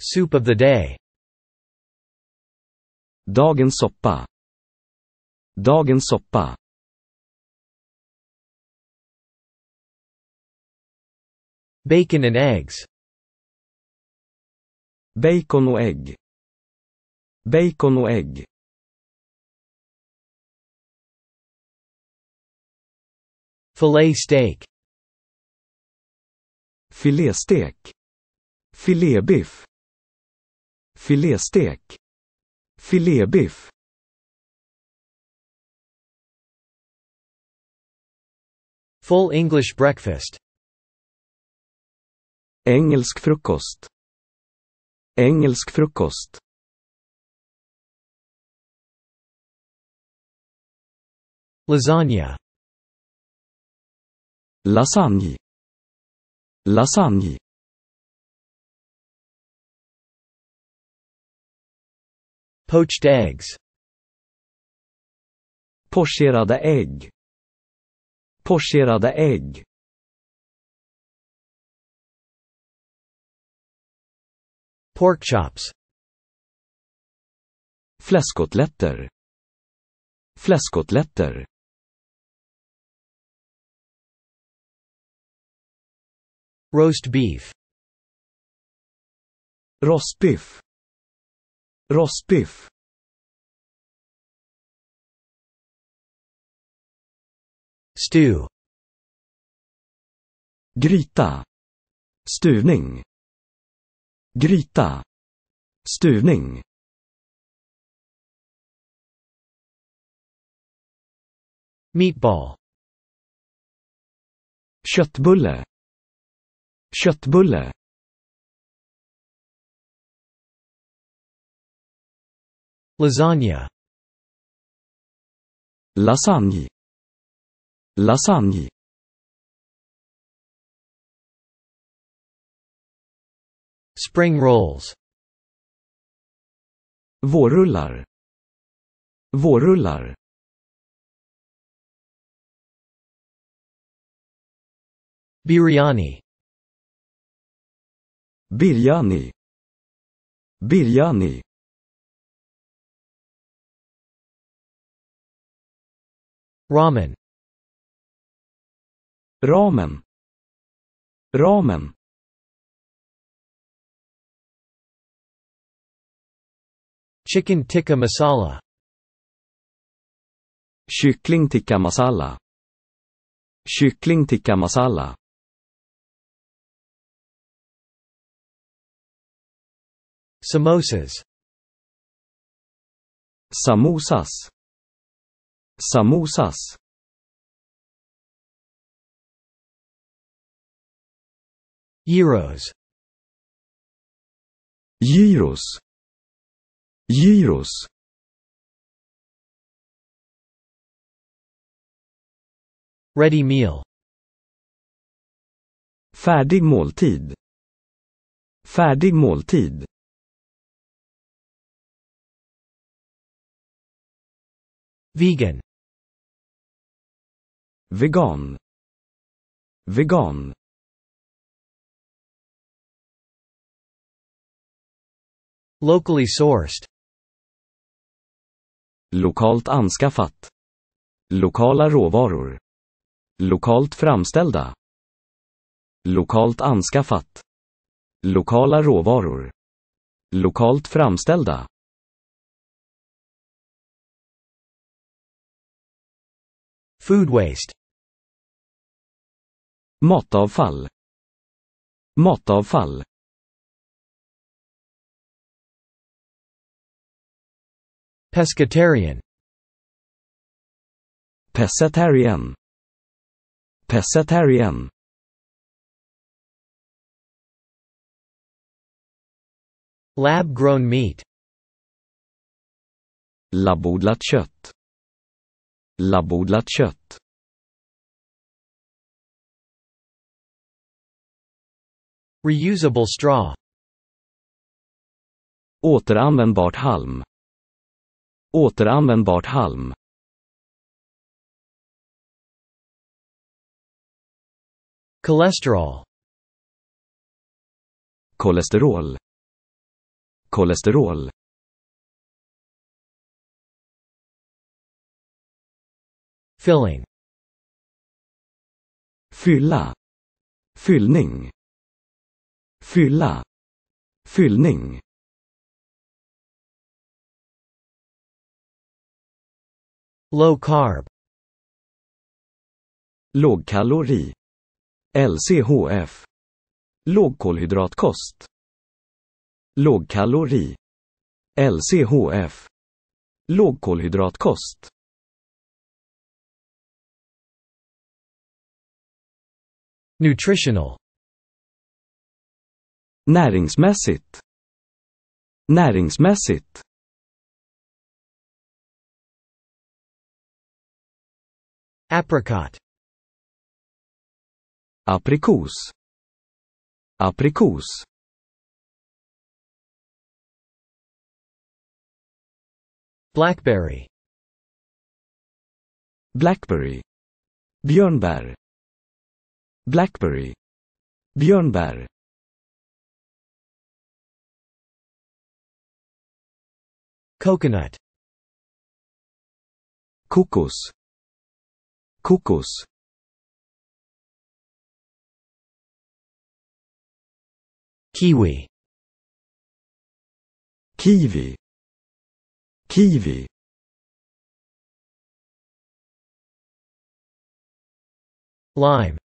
Soup of the day. Dagens soppa. Dagens soppa. Bacon and eggs. Bacon och ägg. Bacon och ägg. Filet steak. Filet steak. Filet beef. Filéstek. Filébiff. Full English breakfast. Engelsk frukost. Engelsk frukost. Lasagna. Lasagne. Lasagne. Poached eggs Pocherade ägg Pocherade egg. Pork chops Fläskkotletter Fläskkotletter Roast beef Rostbiff Rostbiff Stew Gryta Stuvning Gryta Stuvning Meatball Köttbulle Köttbulle Lasagna Lasagne Lasagne Spring rolls Vårrullar Vårrullar Biryani Biryani Biryani Ramen. Ramen. Ramen. Chicken tikka masala. Kyckling tikka masala. Kyckling tikka masala. Samosas. Samosas. Samosas Euros Euros. Euros. Ready meal Färdig måltid Färdig måltid Vegan. Vegan. Vegan. Locally sourced. Lokalt anskaffat. Lokala råvaror. Lokalt framställda. Lokalt anskaffat. Lokala råvaror. Lokalt framställda. Food waste. Matavfall. Matavfall. Pescatarian. Pescatarian. Pescatarian. Lab-grown meat. Labodlat kött. Labbodlat kött. Reusable straw. Återanvändbart halm. Återanvändbart halm. Kolesterol. Kolesterol. Kolesterol. Filling. Fylla. Fyllning. Fylla. Fyllning. Low carb. Lågkalori. LCHF. Lågkolhydratkost. Lågkalori. LCHF. Lågkolhydratkost. Nutritional Näringsmässigt Näringsmässigt Apricot Aprikos Aprikos Blackberry Blackberry Björnbär Blackberry Björnbär Coconut Kokos Kokos Kiwi Kiwi Kiwi Lime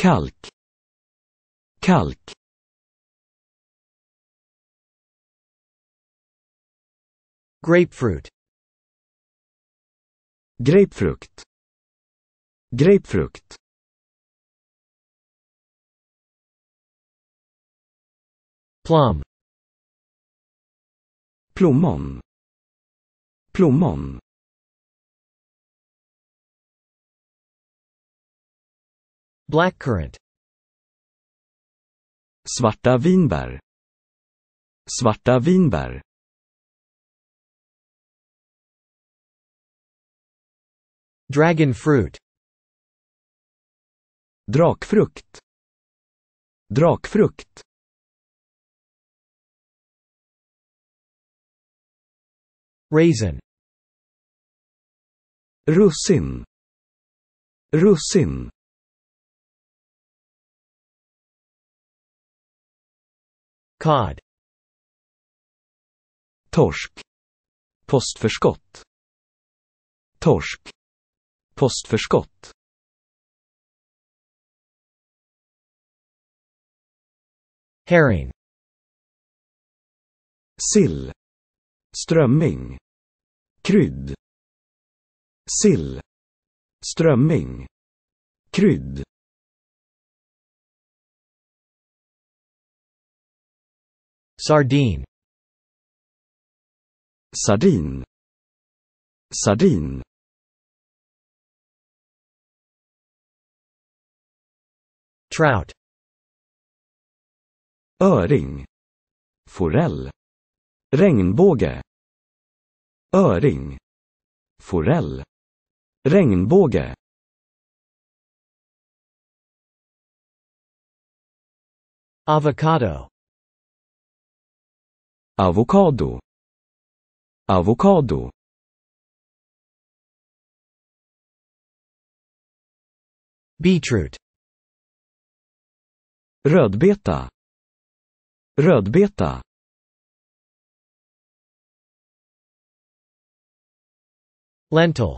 kalk kalk grapefruit grapefrukt grapefrukt plum plommon plommon Blackcurrant Svarta vinbär Svarta vinbär Dragon fruit Drakfrukt Drakfrukt Raisin Russin Russin Cod. Torsk. Postförskott. Torsk. Postförskott. Herring. Sill. Strömming. Krydd. Sill. Strömming. Krydd. Sardine Sardine Sardine Trout Öring Forell Regnbåge Öring Forell Regnbåge Avocado avocado avocado beetroot rödbeta rödbeta lentil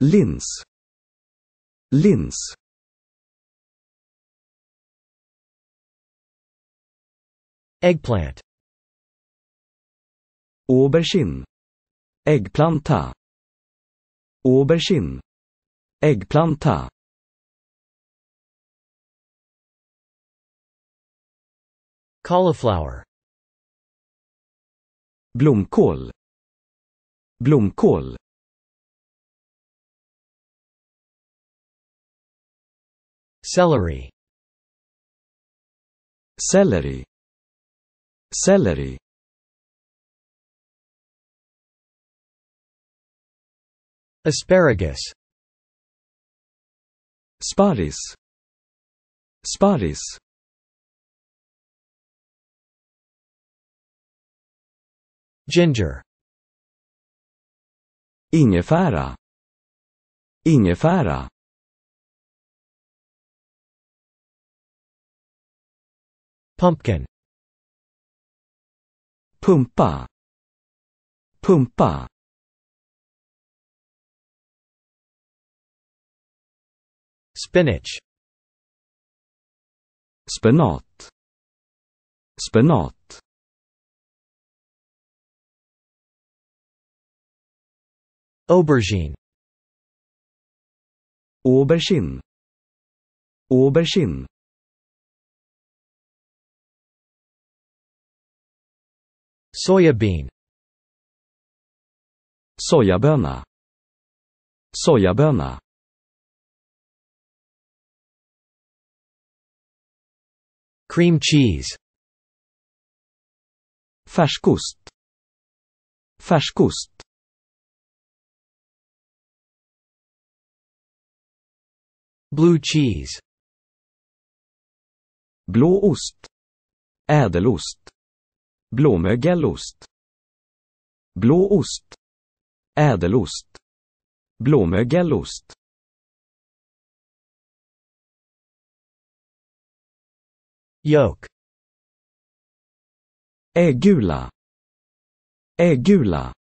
lins lins Eggplant. Aubergine. Äggplanta. Aubergine. Äggplanta. Cauliflower. Blomkål. Blomkål. Celery. Celery celery asparagus sparris sparris ginger ingefära ingefära pumpkin Pumpa. Pumpa. Spinach. Spinot. Spinot. Aubergine. Aubergine. Aubergine. sojabean sojaböna sojaböna cream cheese färskost färskost blue cheese blå ost ädelost Blåmögelost. Blåost. Ädelost. Blåmögelost. Yolk. Äggula. Äggula.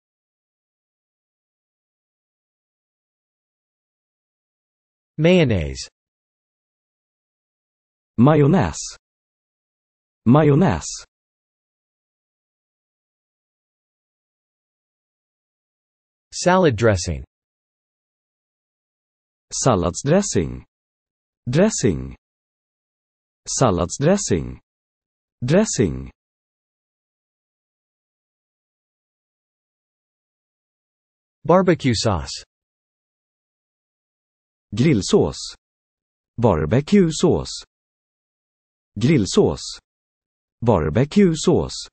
Mayonnaise. Majonnäs. Majonnäs. Salad dressing. Saladsdressing. Dressing. Dressing. Saladsdressing. Dressing. Dressing. Barbecue sauce. Grill sauce. Barbecue sauce. Grill sauce. Barbecue sauce.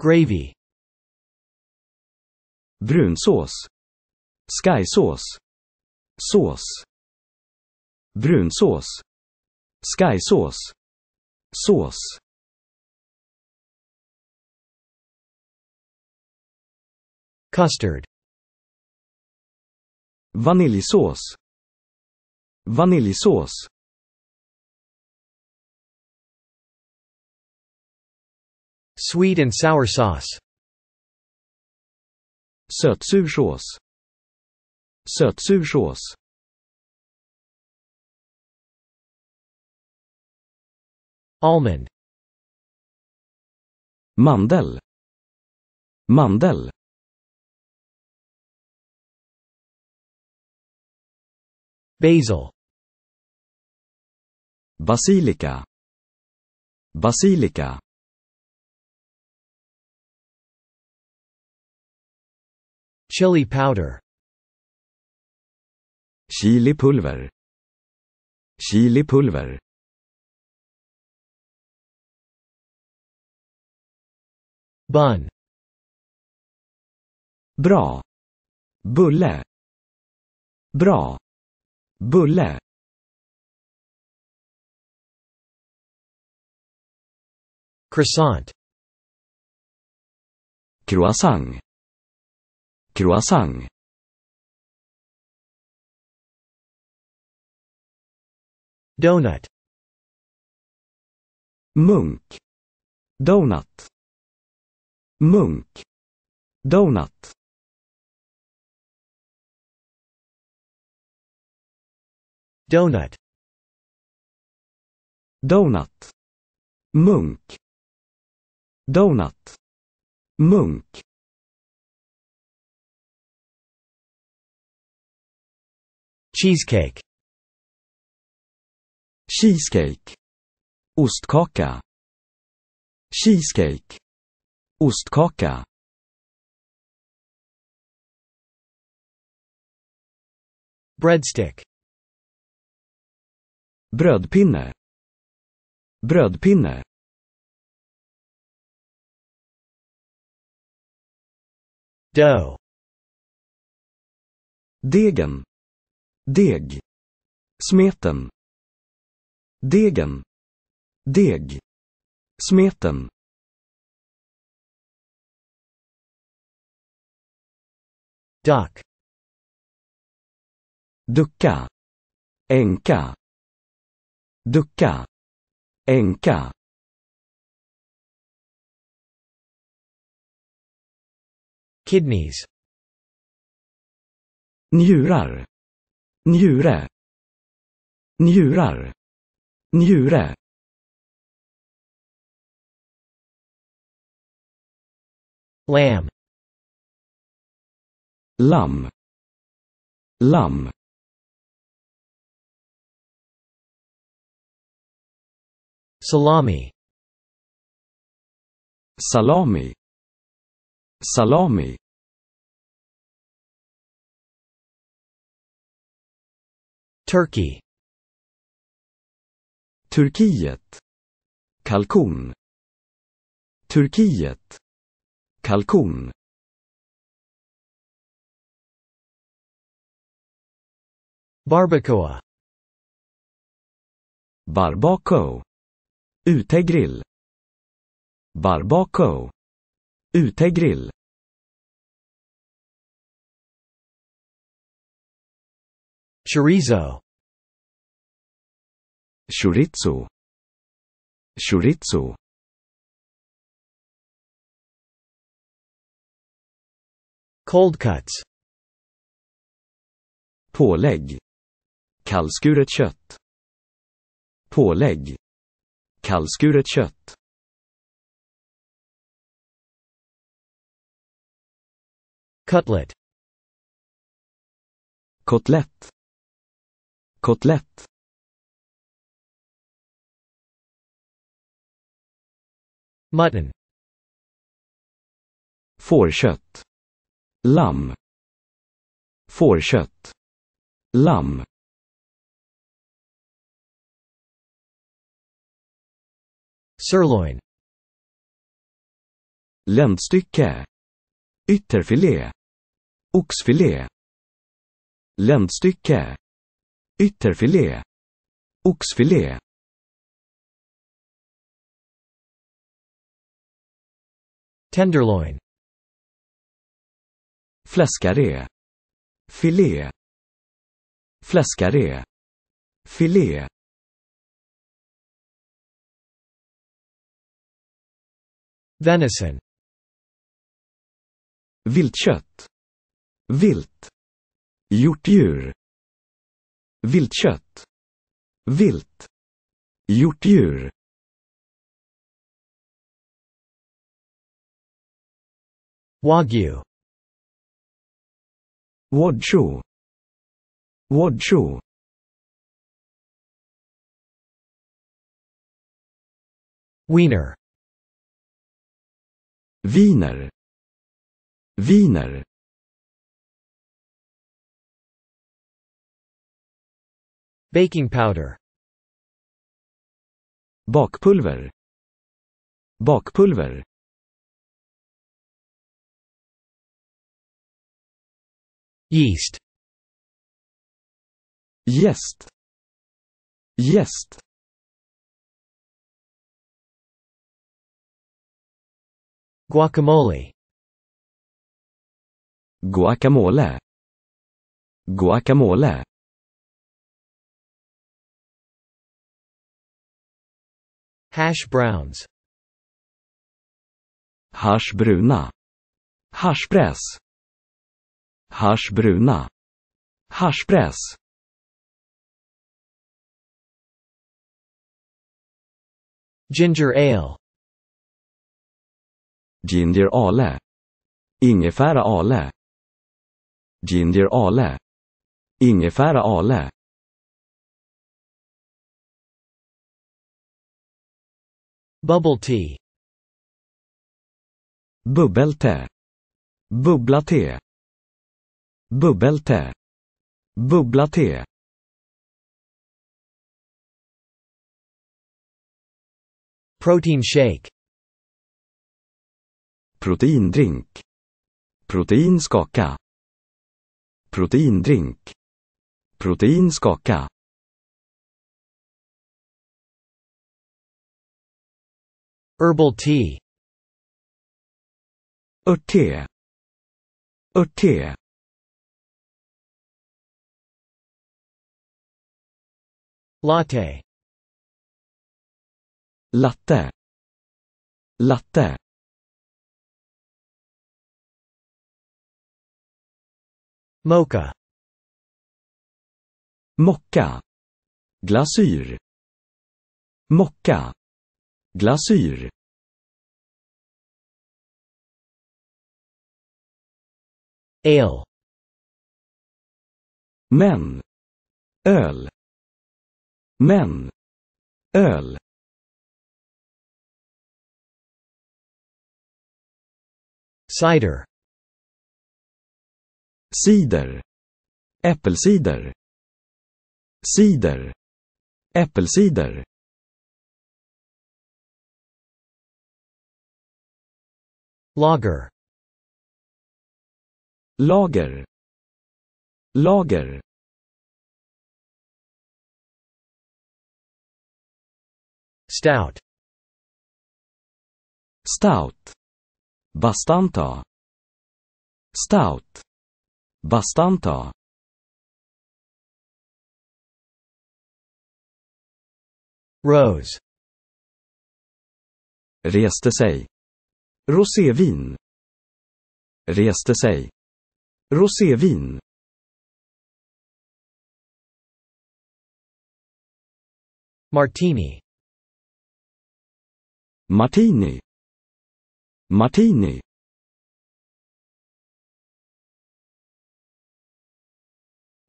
Gravy. Sauce. Skysås. sauce. Sky sauce. Sauce. Custard. Vaniljsås. sauce. Sweet and sour sauce. Sötsur Sötsur Almond. Mandel. Mandel. Basil. Basilika. Basilika. Chili powder Chili Chili pulver. Bun Bra Bulle Bra Bulle Croissant Croissant croissant donut munk donut munk donut donut donut munk donut munk Cheesecake. Cheesecake. Ostkaka. Cheesecake. Ostkaka. Breadstick. Brödpinne. Brödpinne. Dough. Degen. Deg. Smeten. Degen. Deg. Smeten. Duck. Ducka. Enka. Ducka. Enka. Kidneys. Njurar njure njurar njure lam lamm lamm salami salami salami Turkey Turkiet Kalkon Turkiet Kalkon Barbacoa Barbaco Utegrill Barbaco Utegrill Chorizo. Chorizo. Chorizo. Cold cuts. Pålägg. Kallskuret kött. Pålägg. Kallskuret kött. Cutlet. Kotlett. kotlett. Mutton. Fårkött. Lamm. Fårkött. Lamm. Sirloin. Ländstycke. Ytterfilé. Oxfilé. Ländstycke. Ytterfilé. Oxfilé. Tenderloin. Fläskaré. Filé. Fläskaré. Filé. Venison. Viltkött. Vilt. Hjortdjur. Viltkött. Vilt. Hjortdjur. Wagyu. Wodshu. Wodshu. Wiener. Wiener. Wiener. Baking powder. Bakpulver. Bakpulver. Yeast. Yeast. Yeast. Guacamole. Guacamole. Guacamole. Hash browns. Haschbruna. bruna Haschbruna. Haschpress. Ginger ale. Ginger ale. Ingefära ale. Ginger ale. Ingefära ale. Bubble tea. Bubble Bubble Bubbla te. tea. Bubbla te. Protein shake. Protein drink. Protein drink. Protein Proteinskaka. Herbal tea. Otea. Otea. Latte. Latte. Latte. Mocha. Mocha. Glasyr. Mocha. Glasyr. Ale. Men. Öl. Men. Öl. Cider. Cider. Äppelcider. Cider. Äppelcider. Lager Lager Lager Stout Stout Bastanta Stout Bastanta Rose Reste sig Rosévin. Reste sig. Rosévin. Martini. Martini. Martini.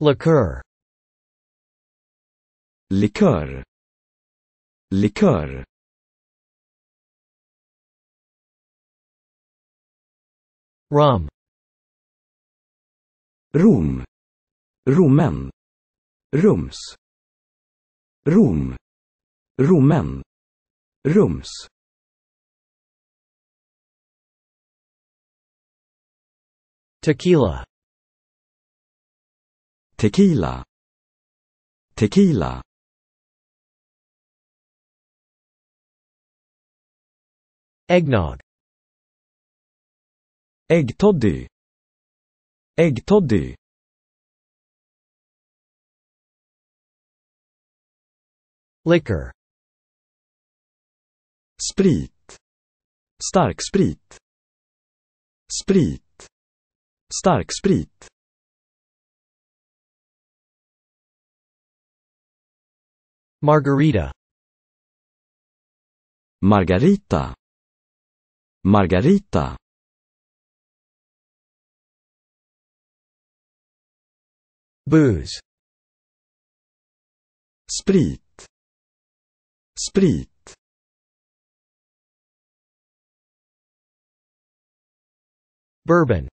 Likör. Likör. Likör. Rum, rum, Romen. Rums. rum, Romen. Rums. Tequila. Tequila. Tequila. Eggnog. Äggtoddy. Äggtoddy. Liquor. Sprit. Starksprit. Sprit. Starksprit. Margarita. Margarita. Margarita. Booze. Sprit. Sprit. Bourbon.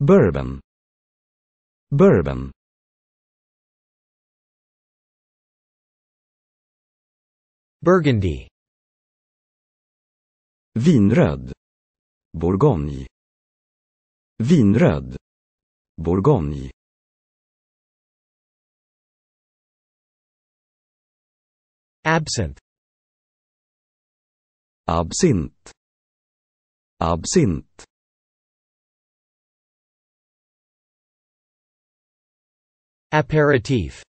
Bourbon. Bourbon. Burgundy. Vinröd. Bourgogne. Vinröd. Bourgogne Absinthe. Absint Absint Aperitif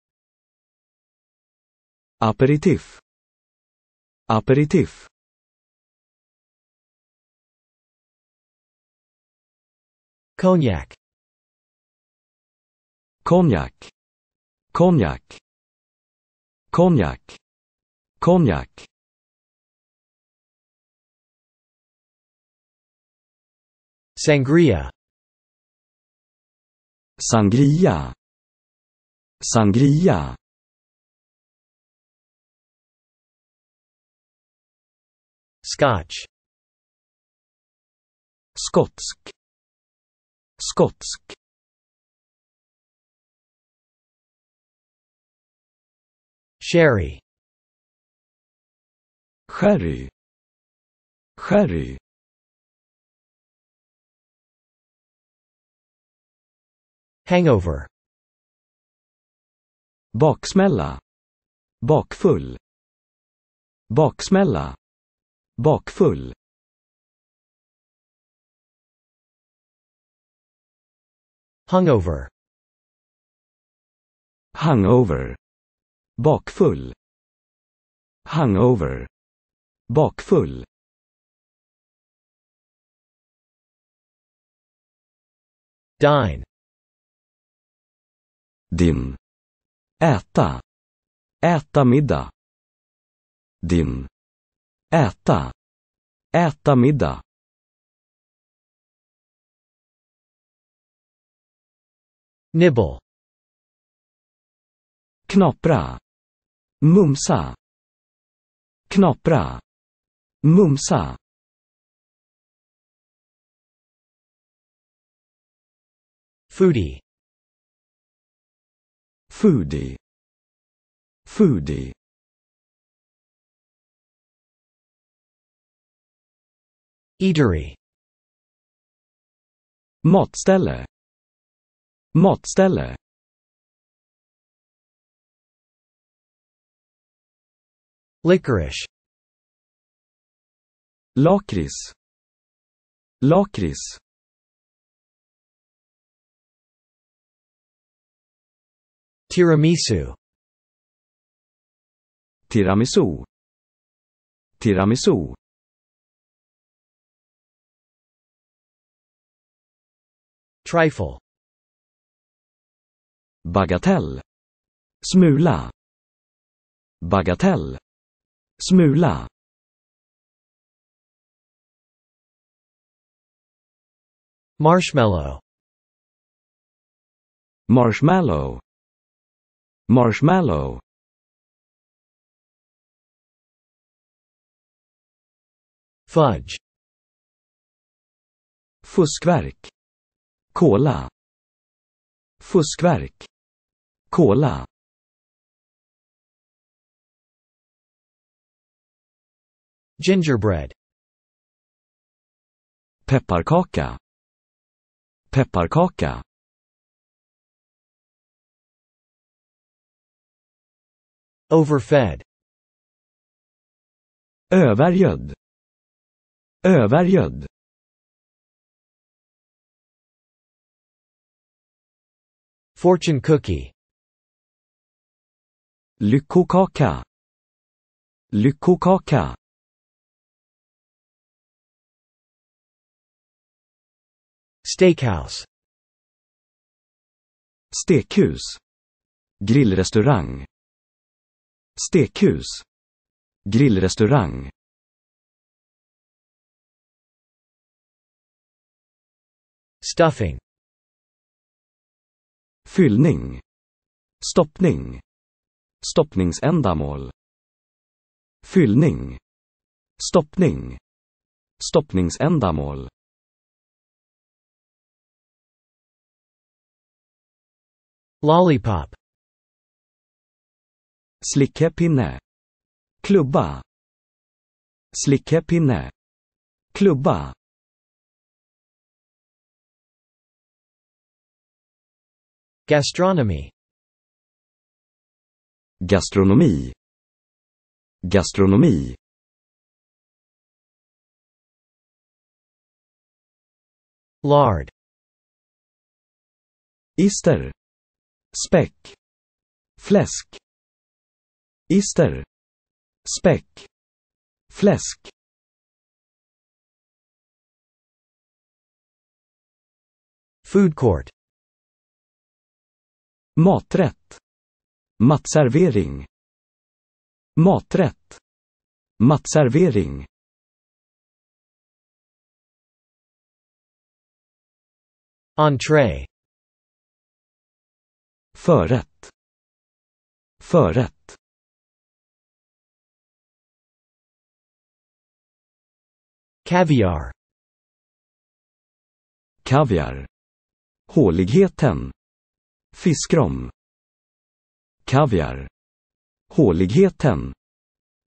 Aperitif Aperitif Cognac cognac cognac cognac cognac sangria sangria sangria scotch skotsk skotsk sherry curry curry hangover baksmälla bakfull baksmälla bakfull hungover hungover bakfull hangover bakfull dine dim äta äta middag dim äta äta middag nibble knapra mumsa knoppra mumsa foodie foodie foodie eatery matställe matställe Licorice Lakrits Lakrits Tiramisu Tiramisu Tiramisu Trifle Bagatell Smula Bagatell Smula Marshmallow Marshmallow Marshmallow Fudge Fuskverk Kola Fuskverk Kola Gingerbread Pepparkaka Pepparkaka Overfed Övergödd Övergödd Fortune cookie Lyckokaka Lyckokaka Steakhouse. Stekhus. Grillrestaurang. Stekhus. Grillrestaurang. Stuffing. Fyllning. Stoppning. Stoppningsändamål. Fyllning. Stoppning. Stoppningsändamål. Lollipop Slickepinne Klubba Slickepinne Klubba Gastronomy Gastronomi Gastronomi Lard Easter späck, fläsk, ister, späck, fläsk. Food court. Maträtt. Matservering. Maträtt. Matservering. entree. Förrätt. Förrätt. Kaviar. Kaviar. Håligheten. Fiskrom. Kaviar. Håligheten.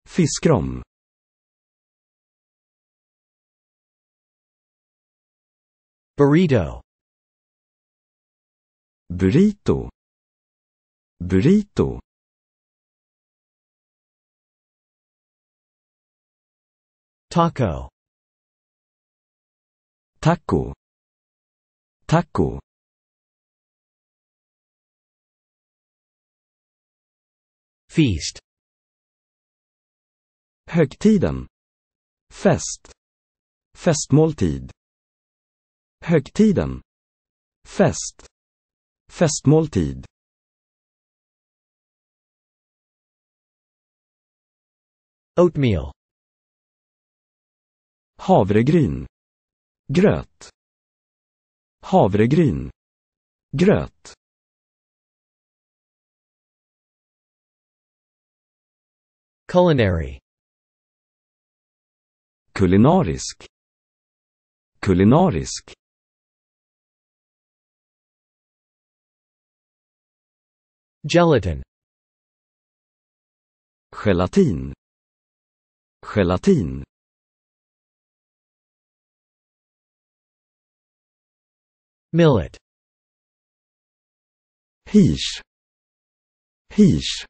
Fiskrom. Burrito. Burrito. Burrito. Taco. Taco. Taco. Feast. Högtiden. Fest. Festmåltid. Högtiden. Fest. Festmåltid. Oatmeal. Havregryn. Gröt. Havregryn. Gröt. Culinary. Kulinarisk. Kulinarisk. Gelatin. Gelatin. gelatin millet Hish. Hish.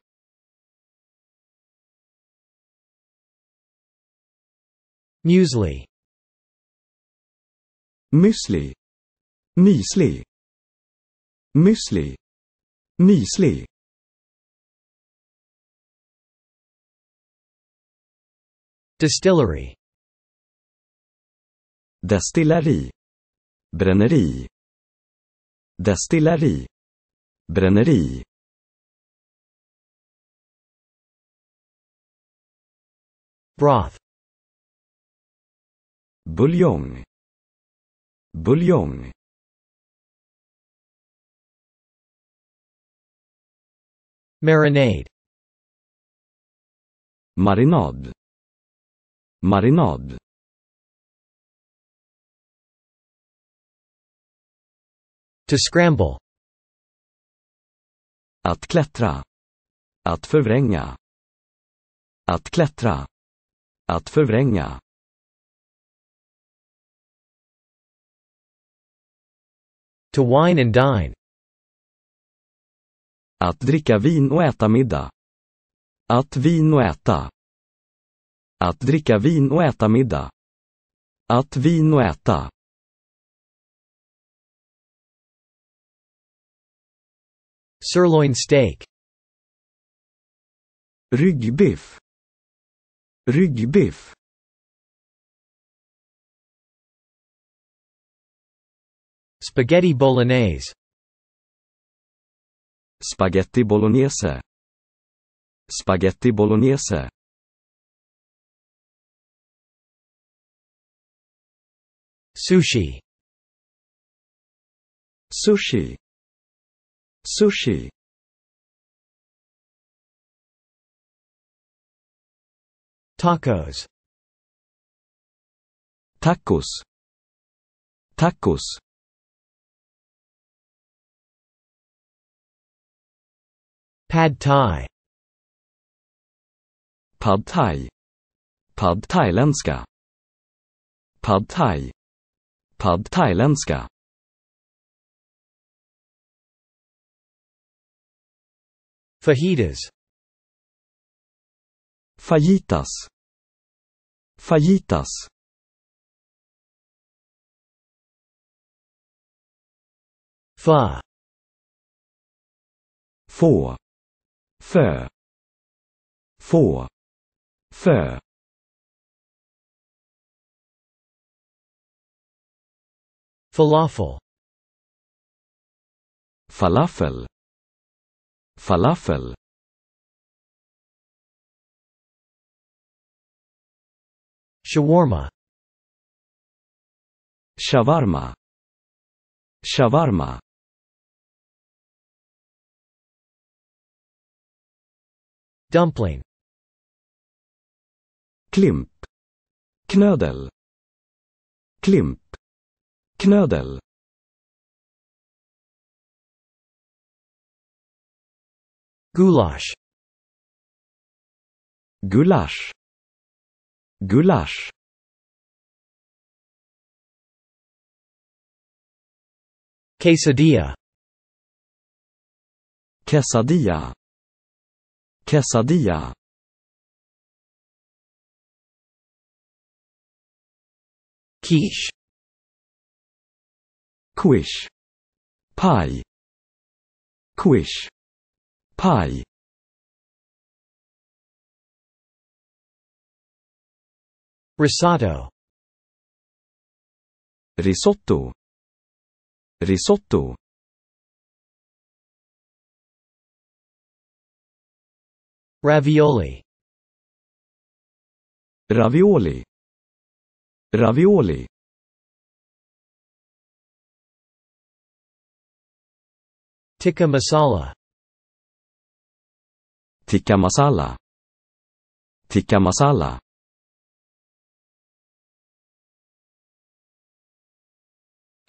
Muesli. Muesli. Muesli. Muesli. muesli Distillery. Destilleri. Bränneri. Destilleri. Bränneri. Broth. Bouillon. Bouillon. Marinade. Marinade. Marinad To scramble. Att klättra. Att förvränga. Att klättra. Att förvränga. To wine and dine. Att dricka vin och äta middag. Att vin och äta. Att dricka vin och äta middag. Att vin och äta. Sirloin steak. Ryggbiff. Ryggbiff. Spaghetti bolognese. Spaghetti bolognese. Spaghetti bolognese. sushi sushi sushi tacos tacos tacos pad thai pad thai pad thailändska pad thai iPad thailändska. Fajitas. Fajitas. Fajitas. Fa. Få. Fö. Få. Fö. Falafel Falafel Falafel Shawarma Shawarma Shawarma Dumpling Klimp Knödel Klimp Knödel Goulash Goulash Goulash Quesadilla Quesadilla Quesadilla Quiche quish pie quish pie risotto risotto risotto ravioli ravioli ravioli Tikka masala Tikka masala Tikka masala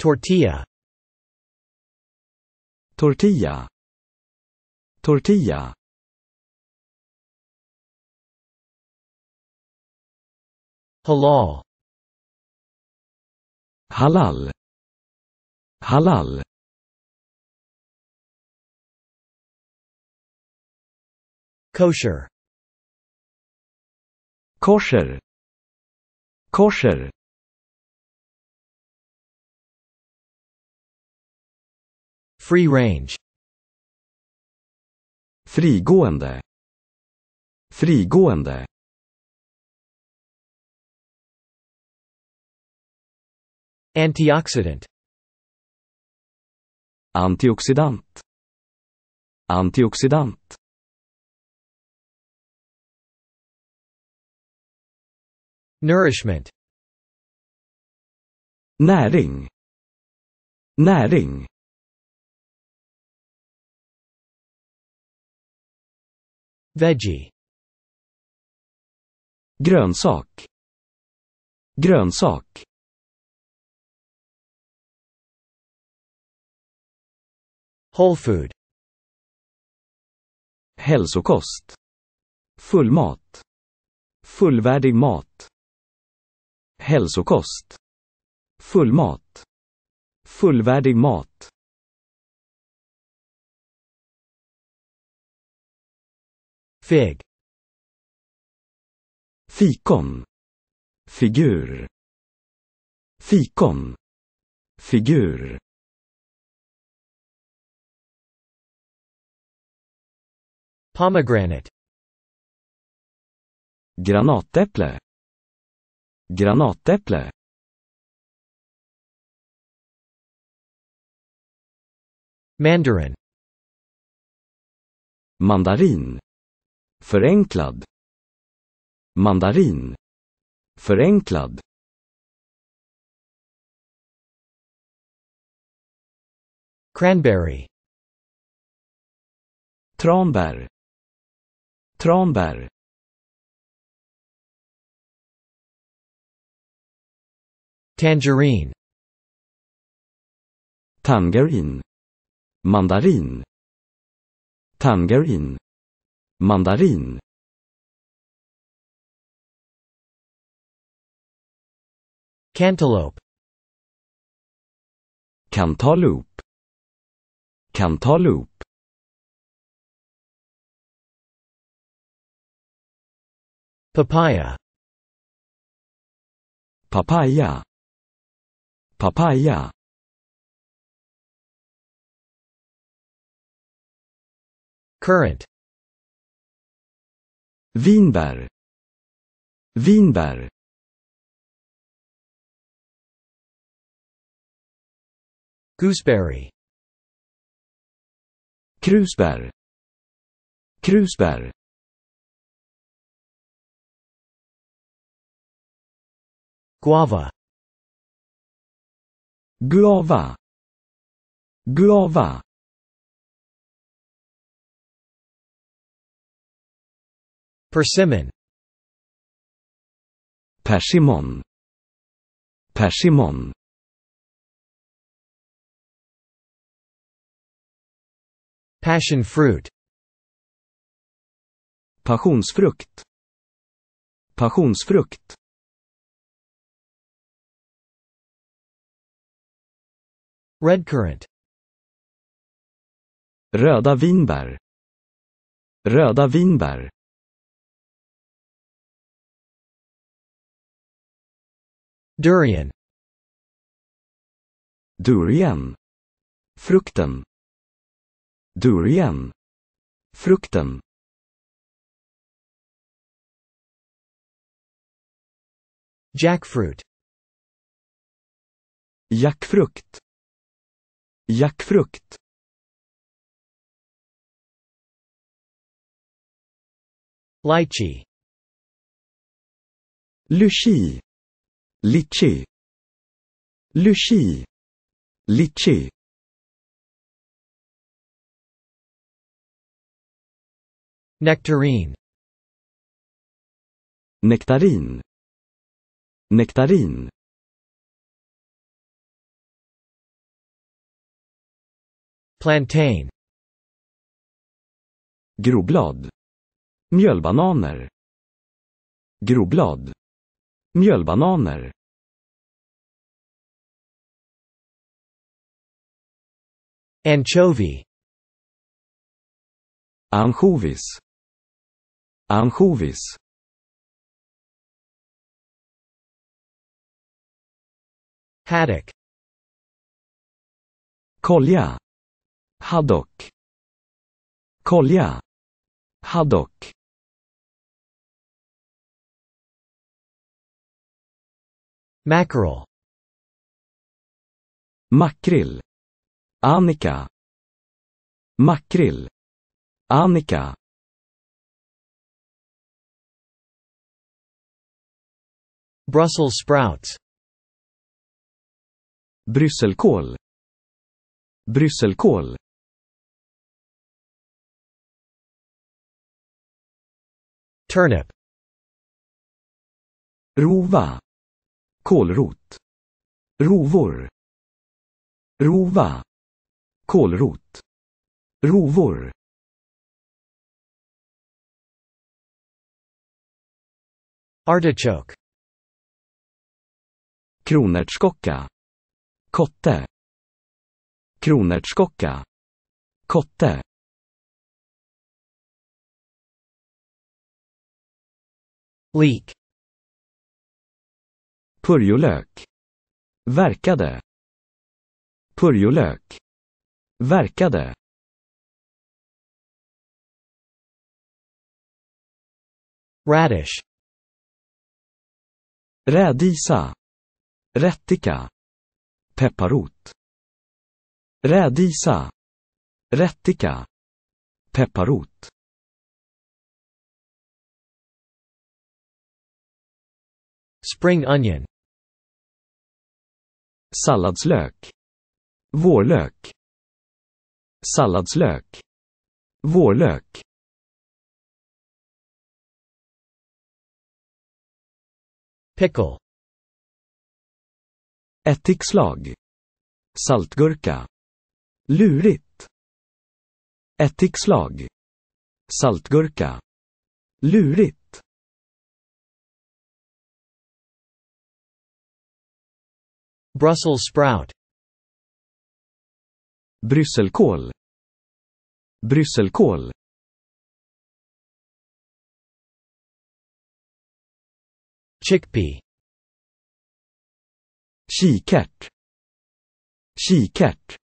Tortilla Tortilla Tortilla Halal Halal Halal kosher kosher kosher free range frigående frigående antioxidant antioxidant antioxidant Nourishment Näring Näring Veggie Grönsak Grönsak Whole food Hälsokost Fullmat Fullvärdig mat Hälsokost. Fullmat. Fullvärdig mat. Feg. Fikon. Figur. Fikon. Figur. Pomegranate. Granatäpple. Granatäpple. Mandarin. Mandarin. Förenklad. Mandarin. Förenklad. Cranberry. Tranbär. Tranbär. Tangerine. Tangerine. Mandarin. Tangerine. Mandarin. Cantaloupe. Cantaloupe. Cantaloupe. Papaya. Papaya. Papaya Current Vinbär Vinbär Gooseberry Krusbär Krusbär Guava Głowa. Głowa. Persimmon. Persimmon. Persimmon. Passion fruit. Passionsfrukt. Passionsfrukt. Red currant. Röda vinbär. Röda vinbär. Durian. Durian. Frukten. Durian. Frukten. Jackfruit. Jackfrukt. Jackfrukt Lychee Lychee Litchi Lychee Litchi Nektarin Nektarin Nektarin Plantain. Groblad. Mjölbananer. Groblad. Mjölbananer. Anchovy. Ansjovis. Ansjovis. Haddock. Kolja. Haddock. Kolja. Haddock. Mackerel. Makrill. Annika. Makrill. Annika. Brussels sprouts. Brysselkål. Brysselkål. Turnip. Rova. Kålrot. Rovor. Rova. Kålrot. Rovor. Artichoke. Kronärtskocka. Kotte. Kronärtskocka. Kotte. Leak. Purjolök. Verkade. Purjolök. Verkade. Radish. Rädisa. Rättika. Pepparrot. Rädisa. Rättika. Pepparrot. Spring onion. Salladslök. Vårlök. Salladslök. Vårlök. Pickle. Ättikslag. Saltgurka. Lurigt. Ättikslag. Saltgurka. Lurigt. Brussels sprout Brysselkål Brysselkål Chickpea Kikärt Kikärt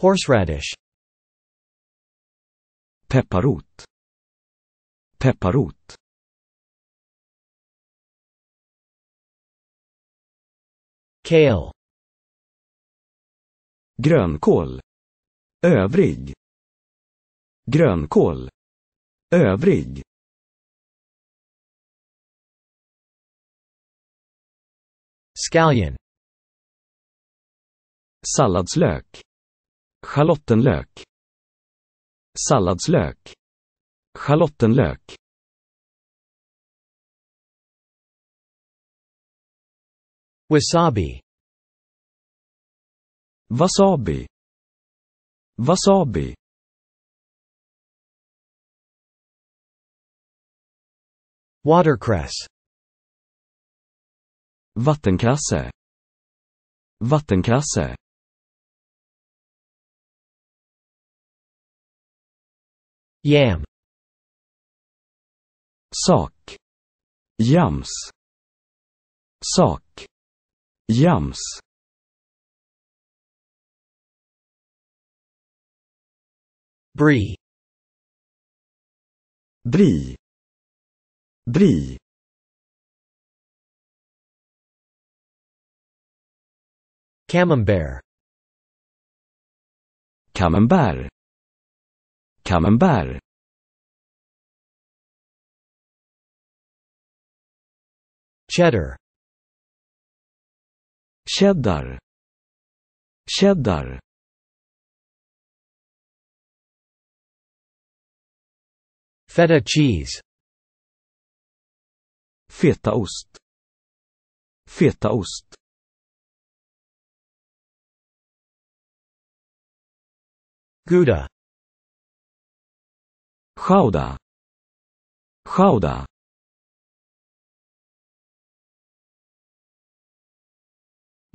Horseradish Pepparrot Pepparrot kale grönkål övrig grönkål övrig scallion salladslök schalottenlök salladslök schalottenlök Wasabi Wasabi Wasabi Watercress Vattenkrasse Vattenkrasse Yam Sak Yams. Sak Yums Brie Brie. Brie. Camembert Camembert Camembert Cheddar cheddar cheddar feta cheese fetaost fetaost gouda chowda chowda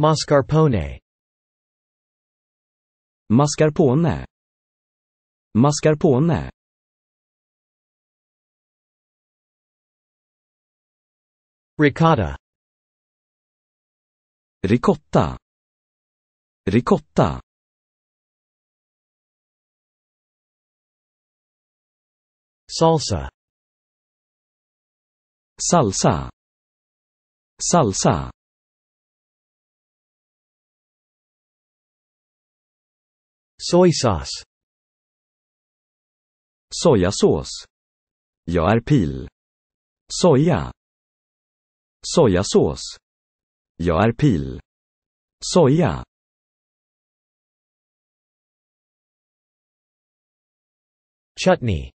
Mascarpone Mascarpone Mascarpone Ricotta Ricotta Ricotta Salsa Salsa Salsa Soy sauce. Sojasås. Jag är pil. Soja. Sojasås. Jag är pil. Soja. Chutney.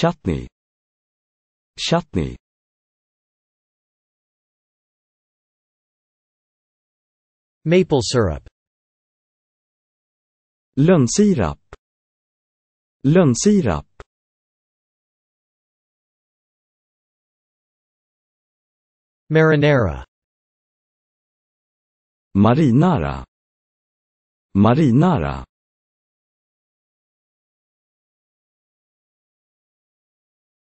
Chutney. Chutney. Maple syrup. Lönnsirap. Lönnsirap. Marinara. Marinara. Marinara.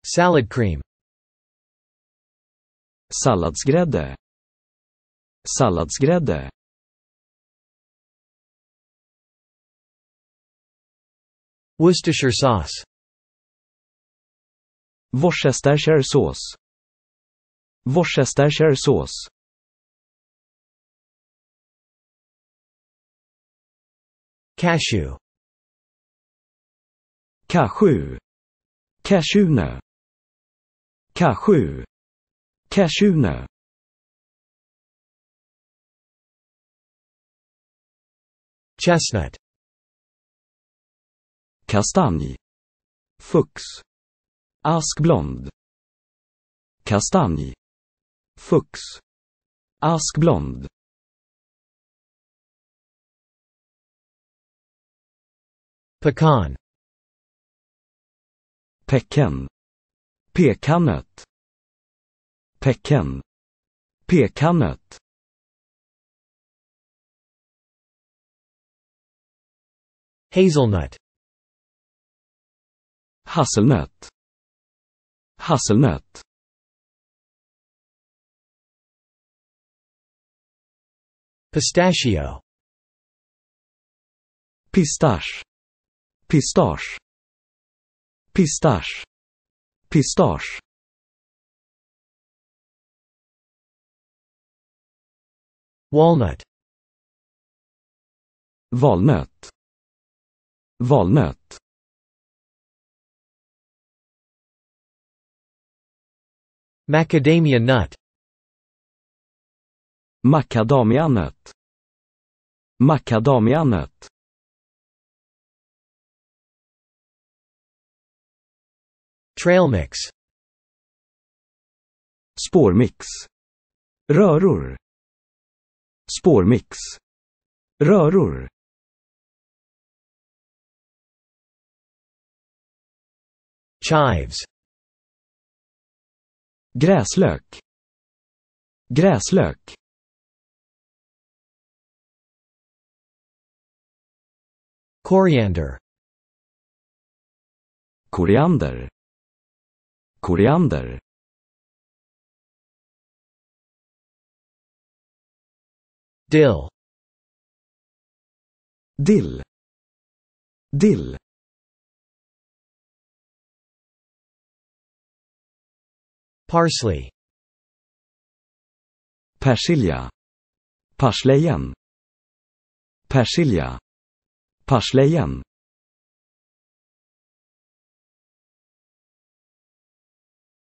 Salad cream. Salladsgrädde. Salladsgrädde. Worcestershire sauce. Worcestershire sauce. Worcestershire sauce. Cashew. Cashew. Cashewnöt. Cashew. Cashewnöt. Chestnut. kastanj, fux, askblond, kastanj, fux, askblond. Pekan. Pecken. Pekanet. Pecken. Pekanet. Hazelnut hasselnöt hasselnöt pistachio pistache pistache pistache pistache walnut valnöt valnöt Macadamia nut Macadamia nut. Macadamia nut. Trail mix Spårmix Röror Spårmix Röror Chives Gräslök. Gräslök. Koriander. Koriander. Koriander. Dill. Dill. Dill. Parsley Persilja Perslejen Persilja Perslejen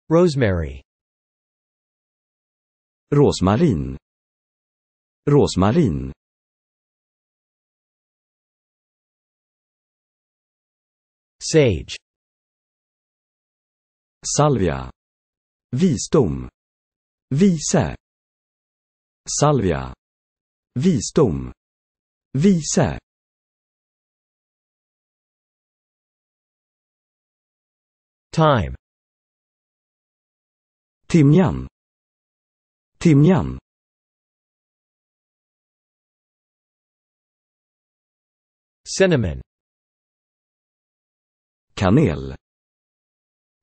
Rosemary Rosmarin Rosmarin Sage Salvia Visdom. Vise. Salvia. Visdom. Vise. Time. Timjan. Timjan. Cinnamon. Kanel.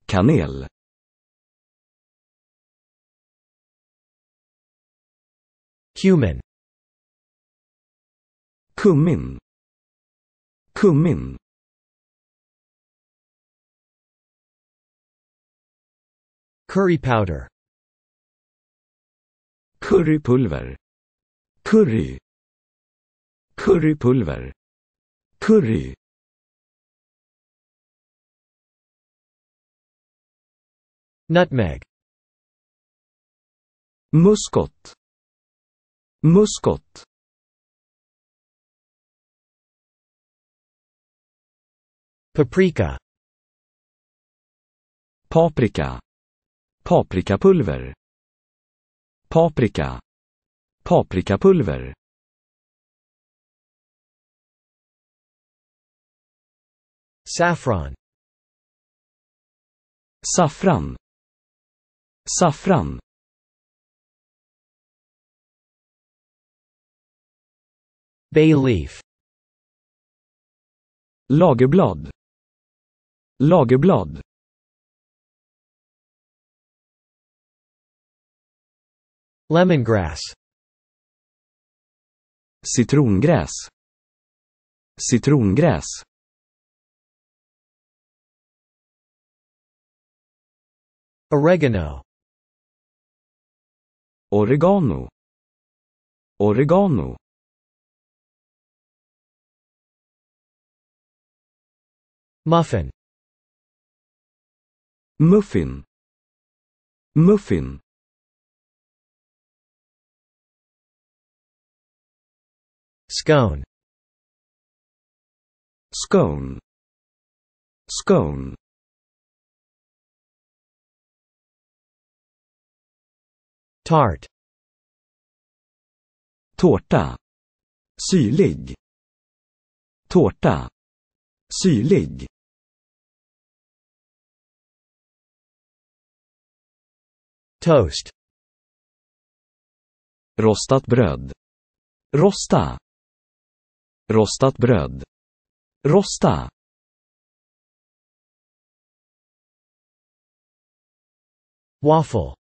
Kanel. Human Kumin Kumin Curry powder curry pulver, Curry curry pulver, Curry Nutmeg Muskot Muskot Paprika Paprika Paprikapulver Paprika Paprikapulver Saffron Saffran Saffran Bay leaf. Lagerblad. Lagerblad. Lemongrass. Citrongräs. Citrongräs. Oregano. Oregano. Oregano. Muffin. Muffin. Muffin. Scone. Scone. Scone. Tart. Tårta. Sylig. Tårta. syrlig toast rostat bröd rosta rostat bröd rosta waffle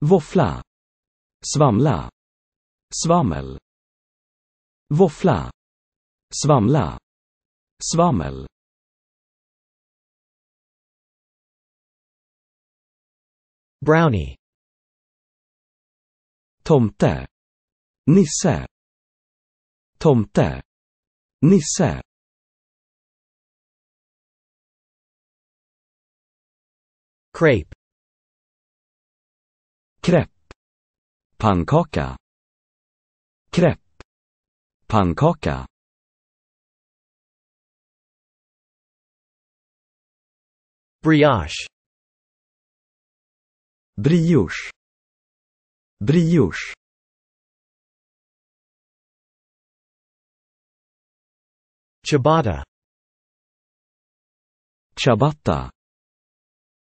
våffla svamla svammel våffla Svamla. Svammel. Brownie. Tomte. Nisse. Tomte. Nisse. Crepe. Krepp. Pannkaka. Krepp. Pannkaka. Brioche. Brioche. Brioche. Ciabatta. Ciabatta.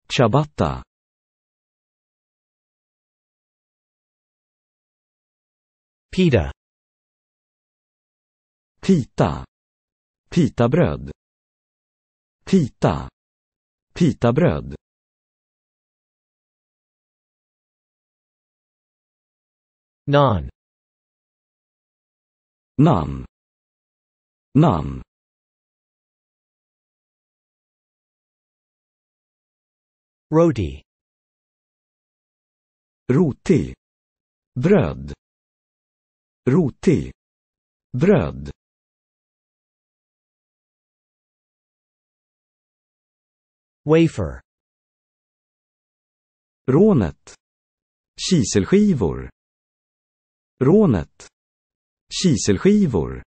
Ciabatta. Pita. Pita. Pitabröd. Pita. Pitabröd. Nan. Nam. Nam. Roti. Roti. Bröd. Roti. Bröd. Wafer. Rånet. Kiselskivor. Rånet. Kiselskivor.